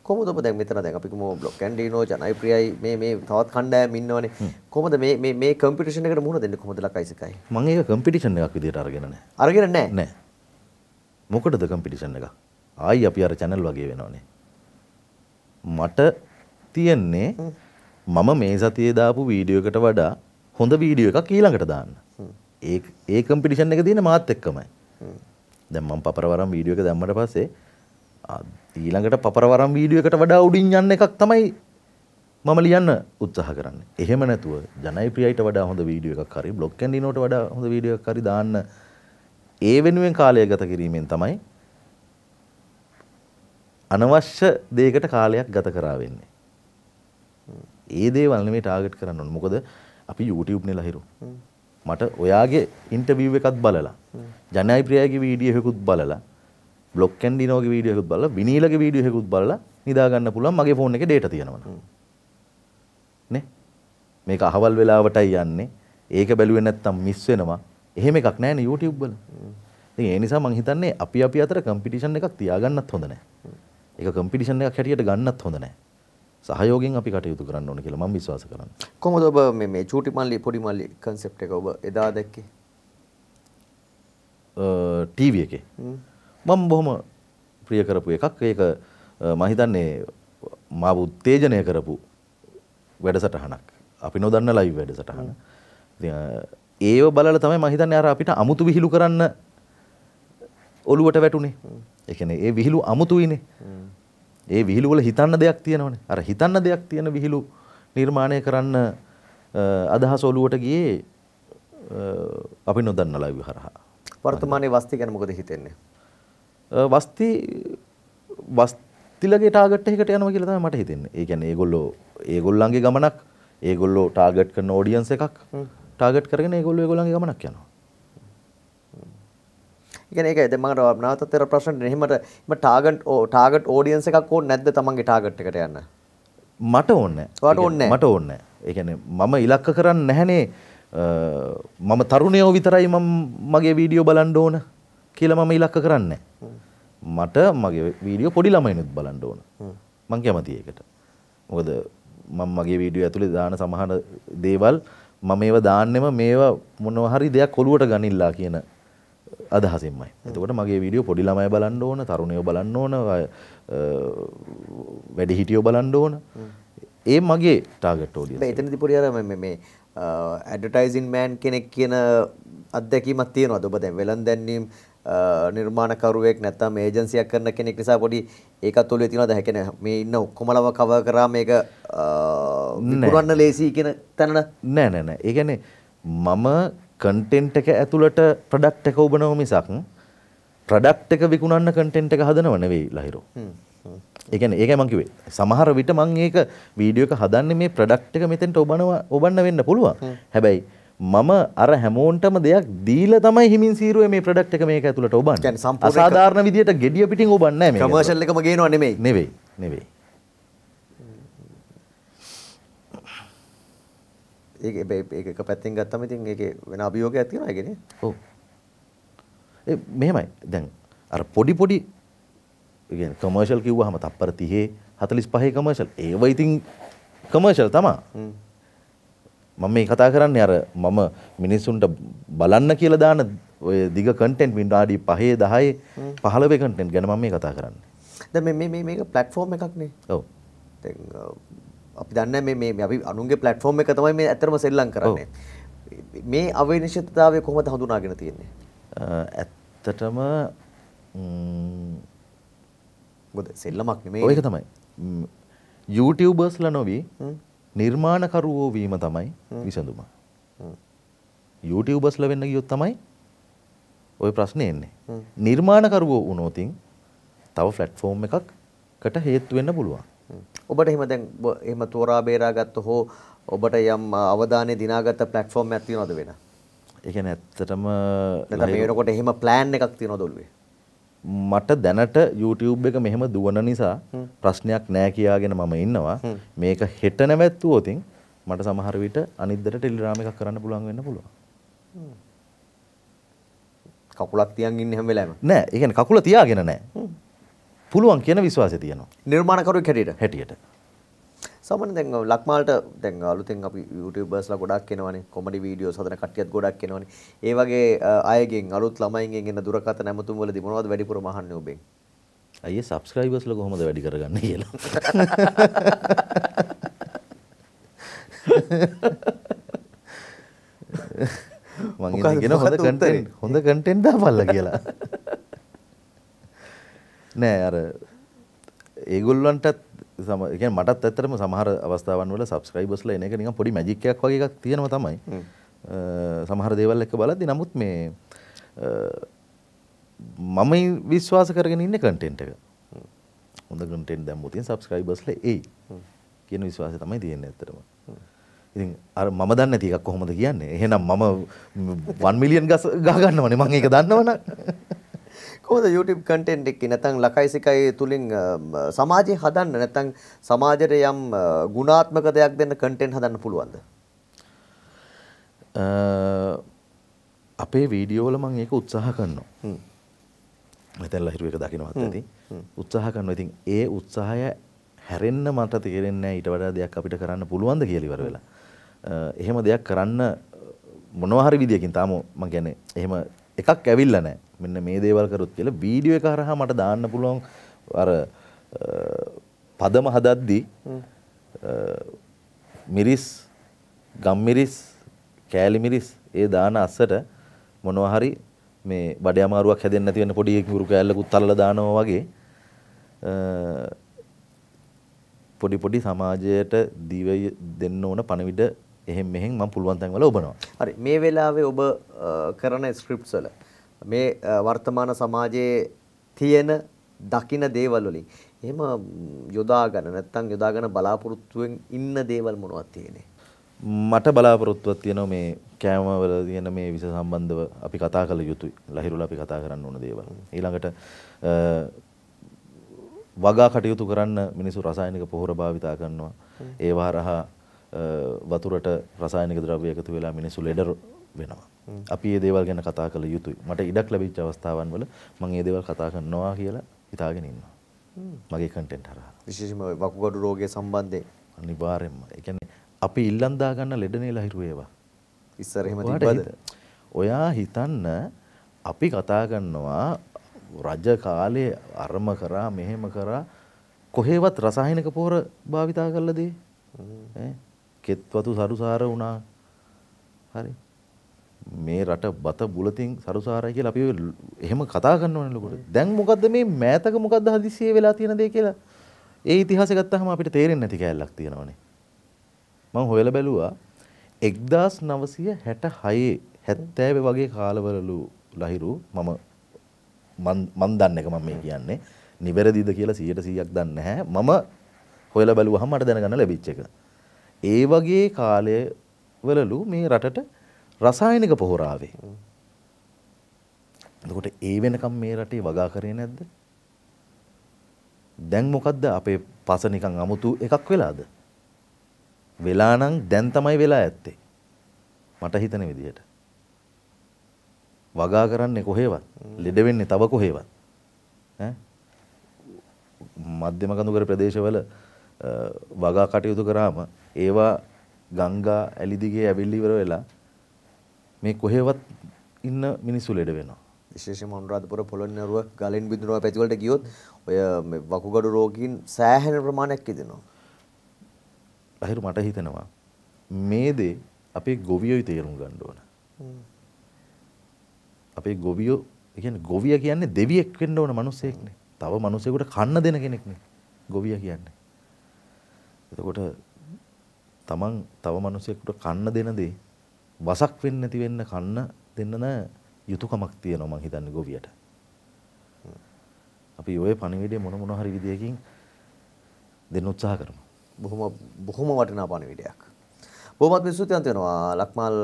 කොහොමද ඔබ දැන් මෙතන දැන් අපි කොහොම බ්ලොග් ඇන්ඩිනෝ ජනයි ප්‍රියයි මේ මේ තවත් කණ්ඩායම් ඉන්නවනේ කොහොමද මේ මේ මේ කම්පිටිෂන් එකට මුහුණ දෙන්නේ කොහොමද ලකයිසිකයි මම ඒක කම්පිටිෂන් එකක් විදියට අරගෙන නැහැ අරගෙන නැහැ නෑ මොකටද කම්පිටිෂන් එක ආයි අපි අර චැනල් වගේ වෙනවනේ මට තියෙන්නේ මම මේ සතියේ දාපු වීඩියෝ එකට වඩා හොඳ වීඩියෝ එකක් ඊළඟට දාන්න ඒ ඒ කම්පිටිෂන් එක තියෙන මාත් එක්කමයි දැන් මම පපරවරම් වීඩියෝ එක දැම්මට පස්සේ ඊළඟට පපරවරම් වීඩියෝ එකට වඩා උඩින් යන්න එකක් තමයි මම ලියන්න උත්සාහ කරන්නේ. එහෙම නැතුව ජනප්‍රියයිට වඩා හොඳ වීඩියෝ එකක් හරි බ්ලොග් කැන්ඩිනෝට වඩා හොඳ වීඩියෝ එකක් හරි දාන්න ඒ වෙනුවෙන් කාලය ගත කිරීමෙන් තමයි අනවශ්‍ය දෙයකට කාලයක් ගත කරා වෙන්නේ. ඒ දේවල් නෙමෙයි ටාගට් කරන්න ඕනේ. මොකද අපි YouTube නේ ලහිරු. මට ඔයාගේ ඉන්ටර්විව් එකක් බලලා ජනයි ප්‍රියාගේ වීඩියෝ එකකුත් බලලා බ්ලොග් කැන්ඩිනෝගේ වීඩියෝ එකකුත් බලලා විනීලගේ වීඩියෝ එකකුත් බලලා නිදා ගන්න පුළුවන් මගේ ෆෝන් එකේ data තියෙනවා නේ මේක අහවල් වෙලාවටයි යන්නේ ඒක බැලුවේ නැත්තම් මිස් වෙනවා එහෙම එකක් නෑනේ YouTube වල. ඉතින් ඒ නිසා මම හිතන්නේ අපි අපි අතර කම්පිටිෂන් එකක් තියාගන්නත් හොඳ නෑ. ඒක කම්පිටිෂන් එකක් හැටියට ගන්නත් හොඳ නෑ. සහයෝගෙන් අපි කටයුතු කරන්න ඕන කියලා මම විශ්වාස කරනවා. කොහොමද ඔබ මේ මේ චූටි මල්ලි පොඩි මල්ලි concept එක ඔබ එදා දැක්කේ? අ TV එකේ. මම බොහොම ප්‍රිය කරපු එකක්. ඒක මම හිතන්නේ මාව උත්තේජනය කරපු වැඩසටහනක්. අපි නොදන්න ලයිව් වැඩසටහන. ඉතින් ඒව බලල තමයි මම හිතන්නේ අර අපිට අමුතු විහිළු කරන්න ඔලුවට වැටුනේ. ඒ කියන්නේ ඒ විහිළු අමුතුයිනේ. ඒ විහිළු වල හිතන්න දෙයක් තියෙනවනේ. අර හිතන්න දෙයක් තියෙන විහිළු නිර්මාණය කරන්න අදහස ඔලුවට ගියේ අපි නොදන්න ලයිව් හරහා. වර්තමානයේ වස්ති ගැන මොකද හිතෙන්නේ? වස්ති වස්තිලගේ ටාගට් එකකට යනවා කියලා තමයි මට හිතෙන්නේ. ඒ කියන්නේ ඒගොල්ලෝ ඒගොල්ලන්ගේ ගමනක් ඒගොල්ලෝ ටාගට් කරන ඔඩියන්ස් එකක් ටාගට් කරගෙන ඒගොල්ලෝ ඒගොල්ලන්ගේ ගමනක් යනවා. ඉතින් ඒකයි දැන් මම නැවතත් අර ප්‍රශ්න එහෙමට මම ටාගට් ටාගට් ඔඩියන්ස් එකක් ඕනේ නැද්ද තමන්ගේ ටාගට් එකට යන්න? මට ඕනේ. ඔයාලට ඕනේ මට ඕනේ. ඒ කියන්නේ මම ඉලක්ක කරන්නේ නැහනේ මම තරුණයෝ විතරයි මම මගේ වීඩියෝ බලන්න ඕන කියලා මම ඉලක්ක කරන්නේ මට මගේ වීඩියෝ පොඩි ළමයිනුත් බලන්න ඕන. මං කැමතියි ඒකට. මොකද මම මගේ වීඩියෝ ඇතුලේ දාන සමහර දේවල් මම ඒව දාන්නෙම මේවා මොනවා හරි දෙයක් ඔලුවට ගනින්නලා කියන අදහසින්මයි. එතකොට මගේ වීඩියෝ පොඩි ළමයි බලන්න ඕන, තරුණයෝ බලන්න ඕන, වැඩිහිටියෝ බලන්න ඕන. ඒ මගේ ටාගට් ඔඩියන්ස්. මේ එතනදී පොඩි අර මේ මේ ඇඩ්වර්ටයිසින් මෑන් කෙනෙක් කියන අත්දැකීමක් තියෙනවද ඔබ දැන් වෙලන් දැන්වීම නිර්මාණකරුවෙක් නැත්නම් ඒජන්සියක් කරන කෙනෙක් නිසා පොඩි ඒකත් ඔළුවේ තියෙනවද හැකෙන මේ ඉන්න ඔක්කොමලව කවර් කරා මේක විකුණන්න ලේසි කියන තැනන නෑ නෑ නෑ ඒ කියන්නේ මම කන්ටෙන්ට් එක ඇතුළට ප්‍රොඩක්ට් එක උබනව මිසක් ප්‍රොඩක්ට් එක විකුණන්න කන්ටෙන්ට් එක හදනව නෙවෙයි ලහිරෝ ඒ කියන්නේ ඒකයි මම කිව්වේ සමහර විට මම මේක වීඩියෝ එක හදන්නේ මේ ප්‍රොඩක්ට් එක මෙතෙන්ට ඔබනවා ඔබන්න වෙන්න පුළුවන් හැබැයි මම අර හැමෝන්ටම දෙයක් දීලා තමයි හිමින් සීරුවේ මේ ප්‍රොඩක්ට් එක මේක ඇතුළට ඔබන්නේ. يعني සම්පූර්ණ අසාධාරණ විදියට gediya පිටින් ඔබන්නේ නැහැ මේක. කමර්ෂල් එකම ගේනව නෙමෙයි. නෙවෙයි. නෙවෙයි. ඒක ඒක එක පැත්තෙන් ගත්තම ඉතින් ඒකේ වෙන අභියෝගයක් තියෙනවා ඒකනේ. ඔව්. ඒ මෙහෙමයි. දැන් අර පොඩි පොඩි කියන්නේ කමර්ෂල් කිව්වහම තප්පර 30 45 කමර්ෂල් ඒව ඉතින් කමර්ෂල් තමයි. මම මේ කතා කරන්නේ අර මම මිනිස්සුන්ට බලන්න කියලා දාන ඔය දිග කන්ටෙන්ට් විනාඩි 5 10 15 කන්ටෙන්ට් ගැන මම මේ කතා කරන්නේ. දැන් මේ මේ මේක ප්ලැට්ෆෝම් එකක්නේ. ඔව්. දැන් අපි දන්නේ මේ මේ අපි අනුන්ගේ ප්ලැට්ෆෝම් එක තමයි මේ ඇත්තටම සෙල්ලම් කරන්නේ. මේ අවේනිශ්චිතතාවය කොහොමද හඳුනාගෙන තියෙන්නේ? ඇත්තටම මොකද සෙල්ලමක් නෙමෙයි. ඔය එක තමයි. YouTubersලා නොවි නිර්මාණකරුවෝ වීම තමයි විසඳුම. YouTubeබස්ල වෙන්න ගියොත් තමයි ඔය ප්‍රශ්නේ එන්නේ. නිර්මාණකරුවෝ වුණොතින් තව ප්ලැට්ෆෝම් එකක්කට හේතු වෙන්න පුළුවන්. ඔබට එහෙම දැන් එහෙම තෝරා බේරා ගත්ත හෝ ඔබට යම් අවධානය දිනාගත්ත ප්ලැට්ෆෝම් එකක් තියනවද වෙන? ඒ කියන්නේ ඇත්තටම නැත්නම් මේ වෙනකොට එහෙම ප්ලෑන් එකක් තියනවද ඔළුවේ? මට දැනට YouTube එක මෙහෙම දුවන නිසා ප්‍රශ්නයක් නෑ කියාගෙන මම ඉන්නවා. මේක හෙට නැවැත්තුවොතින් මට සමහර විට අනිද්දට ටෙලිග්‍රෑම් එකක් කරන්න පුළුවන් වෙන්න පුළුවන්. කකුලක් තියන් ඉන්න හැම වෙලාවෙම. නෑ, ඒ කියන්නේ කකුල තියාගෙන නෑ. පුළුවන් කියන විශ්වාසය තියෙනවා. නිර්මාණකරුවෙක් හැටියට. හැටියට. සමන දැන් ලක්මාලට දැන් අලුතෙන් අපි YouTubeර්ස්ලා ගොඩක් එනවනේ කොමඩි වීඩියෝස් හදන කට්ටියත් ගොඩක් එනවනේ. ඒ වගේ අයගෙන් අලුත් ළමයින්ගෙන් එන දුරකථන ඇමතුම් වලදී මොනවද වැඩිපුරම අහන්නේ ඔබෙන්? අයියේ subscribersලා කොහොමද වැඩි කරගන්නේ කියලා. මං ඉතින් හොඳ කන්ටෙන්ට් හොඳ කන්ටෙන්ට් දාපල්ලා කියලා. නෑ අර ඒගොල්ලන්ටත් සමගැ මටත් ඇතරම සමහර අවස්ථාවන් වල සබස්ක්‍රයිබස්ල එන එක නික පොඩි මැජික්කයක් වගේ එකක් තියෙනව තමයි සමහර දේවල් එක බලදි නමුත් මේ මම විශ්වාස කරගෙන ඉන්න කටෙන්ට් එක හොඳ ගටෙන් දැම්මුතින් සබස්ක්‍රයිබස්ල ඒ කියන විශ්වාස තමයි තියෙන ඇතරම ඉතින් අර මම දන්න ඇති එකක් කොහොමද කියන්නේ එහෙනම් මම 1 මිලියන් ගස් ගා ගන්නවනේ මම ඒක දන්නවනේ කොහොමද YouTube content එකේ නැත්නම් ලකයි සිකයි තුලින් සමාජය හදන්න නැත්නම් සමාජයට යම් ගුණාත්මක දෙයක් දෙන්න content හදන්න පුළුවන්ද? අපේ වීඩියෝ වල මම ඒක උත්සාහ කරනවා. මෙතනලා හිරු එක දකින්නවත් ඇති. උත්සාහ කරනවා. ඉතින් ඒ උත්සාහය හැරෙන්න මට තේරෙන්නේ නැහැ ඊට වඩා දෙයක් අපිට කරන්න පුළුවන්ද කියලා ඉවර වෙලා. එහෙම දෙයක් කරන්න මොනවා හරි විදියකින් තාම මම කියන්නේ එහෙම එකක් ඇවිල්ලා නැහැ. මෙන්න මේ දේවල් කරොත් කියලා වීඩියෝ එක හරහා මට දාන්න පුළුවන් අර පදම හදද්දී මිරිස් ගම්මිරිස් කෑලිමිරිස් ඒ දාන අස්සට මොනවා හරි මේ බඩ අමාරුවක් හැදෙන්නේ නැති වෙන්න පොඩි එකකුරු කෑල්ලකුත් තලලා දානවා වගේ පොඩි පොඩි සමාජයට දීව දෙන්න ඕන පණවිඩ එහෙම මෙහෙම මම පුළුවන් තැන් වල ඔබනවා. හරි මේ වෙලාවේ ඔබ කරන ස්ක්‍රිප්ට්ස් වල මේ වර්තමාන සමාජයේ තියෙන දකින දේවල් වලින් එහෙම යොදාගෙන නැත්තම් යොදාගෙන බලාපොරොත්තුෙන් ඉන්න දේවල් මොනවද තියෙන්නේ? මට බලාපොරොත්තුවක් තියෙනවා මේ කෑම වල තියෙන මේ විස සම්බන්ධව අපි කතා කළ යුතුයි. ලහිරුලා අපි කතා කරන්න ඕන දේවල්. ඊළඟට වගා කටයුතු කරන්න මිනිස්සු රසායනික පොහොර භාවිතා කරනවා. ඒ වහරහා වතුරට රසායනික ද්‍රව්‍ය එකතු වෙලා මිනිස්සු ලෙඩ වෙනවා. අපි මේ දේවල් ගැන කතා කළ යුතුයි. මට ඉඩක් ලැබිච්ච අවස්ථාවන් වල මම මේ දේවල් කතා කරනවා කියලා හිතාගෙන ඉන්නවා. මගේ කන්ටෙන්ට් හරහා. විශේෂයෙන්ම වකුගඩු රෝගය සම්බන්ධයෙන් අනිවාර්යයෙන්ම. ඒ කියන්නේ අපි ඉල්ලන් දා ගන්න ලෙඩනේලා හිරුව ඒවා. ඉස්සර එහෙම තිබ්බද? ඔයා හිතන්න අපි කතා කරනවා රජ කාලේ අරම කරා මෙහෙම කරා කොහෙවත් රසායනික පොහොර භාවිතා කළද? ඈ කෙත්වතු සරුසාර වුණා. හරි. මේ රට බත බුලතින් සරුසාරයි කියලා අපි එහෙම කතා කරන්න ඕනේ ලොකුට. දැන් මොකද්ද මේ මෑතක මොකද්ද හදිසියෙ වෙලා තියෙන දේ කියලා? ඒ ඉතිහාසය ගත්තාම අපිට තේරෙන්නේ නැති කැලලක් තියෙනවනේ. මම හොයලා බැලුවා 1966 70 වගේ කාලවලලු ලහිරු මම මන් දන්න එක මම මේ කියන්නේ නිවැරදිද කියලා 100%ක් දන්නේ නැහැ. මම හොයලා බැලුවහම මට දැනගන්න ලැබිච්ච එක. ඒ වගේ කාලය වලලු මේ රටට රසායනික පොහොරාවේ. එතකොට ඒ වෙනකම් මේ රටේ වගා කරේ නැද්ද? දැන් මොකද්ද අපේ පස නිකන් අමුතු එකක් වෙලාද? වෙලා නම් දැන් තමයි වෙලා ඇත්තේ. මට හිතන විදිහට. වගා කරන්නේ කොහේවත්. ලෙඩ වෙන්නේ තව කොහේවත්. ඈ මධ්‍යම කඳුකර ප්‍රදේශවල වගා කටයුතු කරාම ඒවා ගංගා ඇලි දිගේ ඇවිල්ලි ඉවර වෙලා මේ කොහෙවත් ඉන්න මිනිස්සු ලෙඩ වෙනවා. විශේෂයෙන්ම අනුරාධපුර පොළොන්නරුව ගලෙන් බිඳුනව පැතිවලට ගියොත් ඔය වකුගඩු රෝගීන් සෑහෙන ප්‍රමාණයක් ඉදෙනවා. අහිරු මට හිතෙනවා මේ දේ අපේ ගොවියෝයි තේරුම් ගන්න ඕන. අපේ ගොවියෝ කියන්නේ ගොවියා කියන්නේ දෙවියෙක් වෙන්න ඕන මිනිසෙක්නේ. තව මිනිසෙකුට කන්න දෙන කෙනෙක්නේ. ගොවියා කියන්නේ. එතකොට තමන් තව මිනිසෙකුට කන්න දෙන දේ වසක් වෙන්නේ නැති වෙන්න කන්න දෙන්න නෑ යුතුයකමක් තියෙනවා මං හිතන්නේ ගොවියට. අපි ওই පණිවිඩය මොන මොන හරි විදියකින් දෙන්න උත්සාහ කරමු. බොහොම බොහොම වටිනා පණිවිඩයක්. බොහොමත්ම ස්තුතියන්ත වෙනවා Lakmal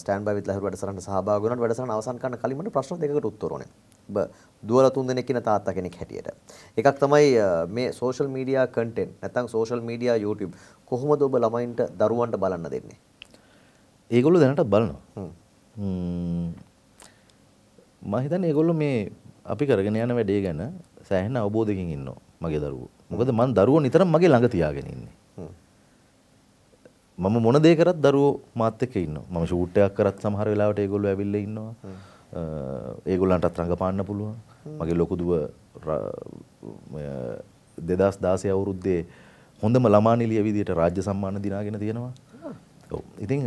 stand by with Lahiru වැඩසටහනට සහභාගී වුණාට වැඩසටහන අවසන් කරන්න කලින් මට ප්‍රශ්න දෙකකට උත්තර ඕනේ. ඔබ දුවලා තුන් දෙනෙක් ඉන්න තාත්තා කෙනෙක් හැටියට. එකක් තමයි මේ සෝෂල් මීඩියා කන්ටෙන්ට් නැත්නම් සෝෂල් මීඩියා YouTube කොහොමද ඔබ ළමයින්ට දරුවන්ට බලන්න දෙන්නේ? ඒගොල්ලෝ දැනට බලනවා. හ්ම්. මම හිතන්නේ ඒගොල්ලෝ මේ අපි කරගෙන යන වැඩේ ගැන සෑහෙන අවබෝධයකින් ඉන්නවා මගේ දරුවෝ. මොකද මම දරුවෝ නිතරම මගේ ළඟ තියාගෙන ඉන්නේ. මම මොන දේ කරත් දරුවෝ මාත් එක්ක ඉන්නවා. මම ෂූට් එකක් කරත් සමහර වෙලාවට ඒගොල්ලෝ ඇවිල්ලා ඉන්නවා. ඒගොල්ලන්ටත් රඟපාන්න පුළුවන්. මගේ ලොකු දුව 2016 අවුරුද්දේ හොඳම ළමා නිලිය විදියට රාජ්‍ය සම්මාන දිනාගෙන තියෙනවා. ඔව්. ඉතින්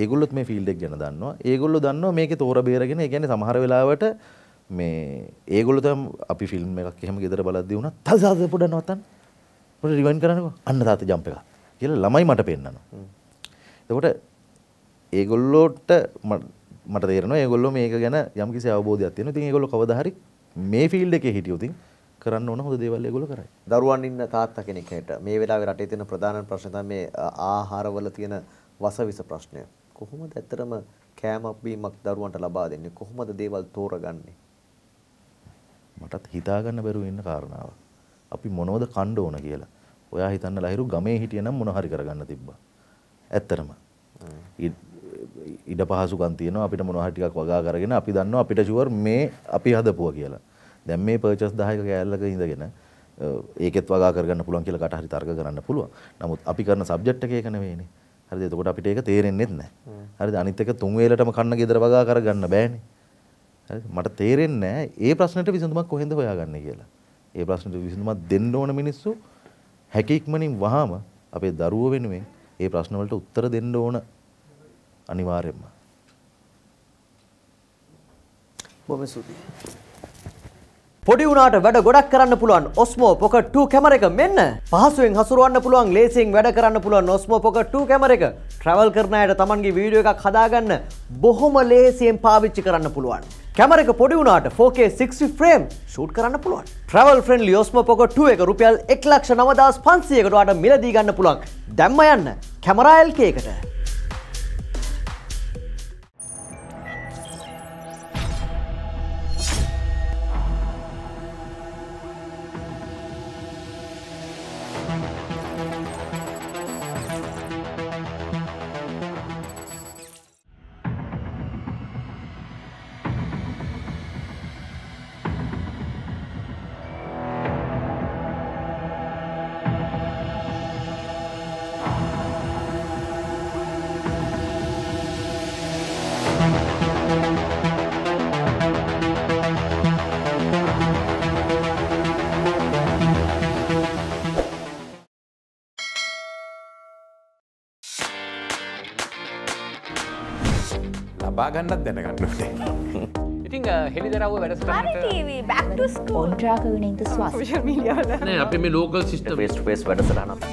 ඒගොල්ලොත් මේ ෆීල්ඩ් එක ගැන දන්නවා. ඒගොල්ලෝ දන්නවා මේකේ තෝර බේරගෙන, ඒ කියන්නේ සමහර වෙලාවට මේ ඒගොල්ලෝ තම අපි ෆිල්ම් එකක් එහෙම ගෙදර බලද්දී වුණා. තව සාද පොඩක් නවත්තන්න. පොඩ රිවයින්ඩ් කරන්නකෝ. අන්න තාත්තා ජම්ප් එකක්. කියලා ළමයි මට පෙන්නනවා. එතකොට ඒගොල්ලෝට මට තේරෙනවා ඒගොල්ලෝ මේක ගැන යම්කිසි අවබෝධයක් තියෙනවා. ඉතින් ඒගොල්ලෝ කවදා හරි මේ ෆීල්ඩ් එකේ හිටියොත් කරන්න ඕන හොඳ දේවල් ඒගොල්ලෝ කරයි. දරුවන් ඉන්න තාත්තා කෙනෙක්ට මේ වෙලාවේ රටේ තියෙන ප්‍රධාන ප්‍රශ්න තමයි මේ ආහාරවල තියෙන වසවිස ප්‍රශ්නය. කොහොමද ඇත්තටම කෑමක් බීමක් දරුවන්ට ලබා දෙන්නේ? කොහොමද දේවල් තෝරගන්නේ? මටත් හිතාගන්න බැරුව ඉන්න කාරණාව. අපි මොනවද කණ්ඩ ඕන කියලා. ඔයා හිතන්න ලහිරු ගමේ හිටිය නම් මොන හරි කරගන්න තිබ්බා. ඇත්තරම. ඉඩ පහසුකම් තියෙනවා අපිට මොනවා හරි ටිකක් වගා කරගෙන අපි දන්නවා අපිට ෂුවර් මේ අපි හදපුවා කියලා. දැන් මේ පර්චස් 10ක කෑල්ලක ඉඳගෙන ඒකෙත් වගා කරගන්න පුළුවන් කියලා කට හරි තර්ක කරන්න පුළුවන්. නමුත් අපි කරන සබ්ජෙක්ට් එක ඒක නෙවෙයිනේ. හරිද? එතකොට අපිට ඒක තේරෙන්නේත් නැහැ. හරිද? අනිත් එක තුන් වේලටම කන්න ගෙදර වගා කරගන්න බෑනේ. හරිද? මට තේරෙන්නේ නැහැ ඒ ප්‍රශ්නෙට විසඳුමක් කොහෙන්ද හොයාගන්නේ කියලා. ඒ ප්‍රශ්නෙට විසඳුමක් දෙන්න ඕන මිනිස්සු හැකි ඉක්මනින් වහාම අපේ දරුවෝ වෙනුවෙන් ඒ ප්‍රශ්න වලට උත්තර දෙන්න ඕන අනිවාර්යයෙන්ම. බොහොම සුපිරි. පොඩි වුණාට වැඩ ගොඩක් කරන්න පුළුවන් ඔස්මෝ පොකට් 2 කැමර එක මෙන්න. පහසුවෙන් හසුරවන්න පුළුවන් ලේසියෙන් වැඩ කරන්න පුළුවන් ඔස්මෝ පොකට් 2 කැමර එක. ට්‍රැවල් කරන අයට Tamanගේ වීඩියෝ එකක් හදාගන්න බොහොම ලේසියෙන් පාවිච්චි කරන්න පුළුවන්. කැමර එක පොඩි වුණාට 4K 60 frame shoot කරන්න පුළුවන්. travel friendly Osmo Pocket 2 එක රුපියල් 1,9500කට ඔයාට මිලදී ගන්න පුළුවන්. දැම්ම යන්න කැමරා LK එකට. දාගන්නත් දැනගන්නට. ඉතිං හෙළිදරව වැඩ ඔන්ට්‍රාක වනින්ද ස්වාශ මිිය අපේ මේ ලෝකල් සිිට ේස්ට පේස් වැඩසරනත්.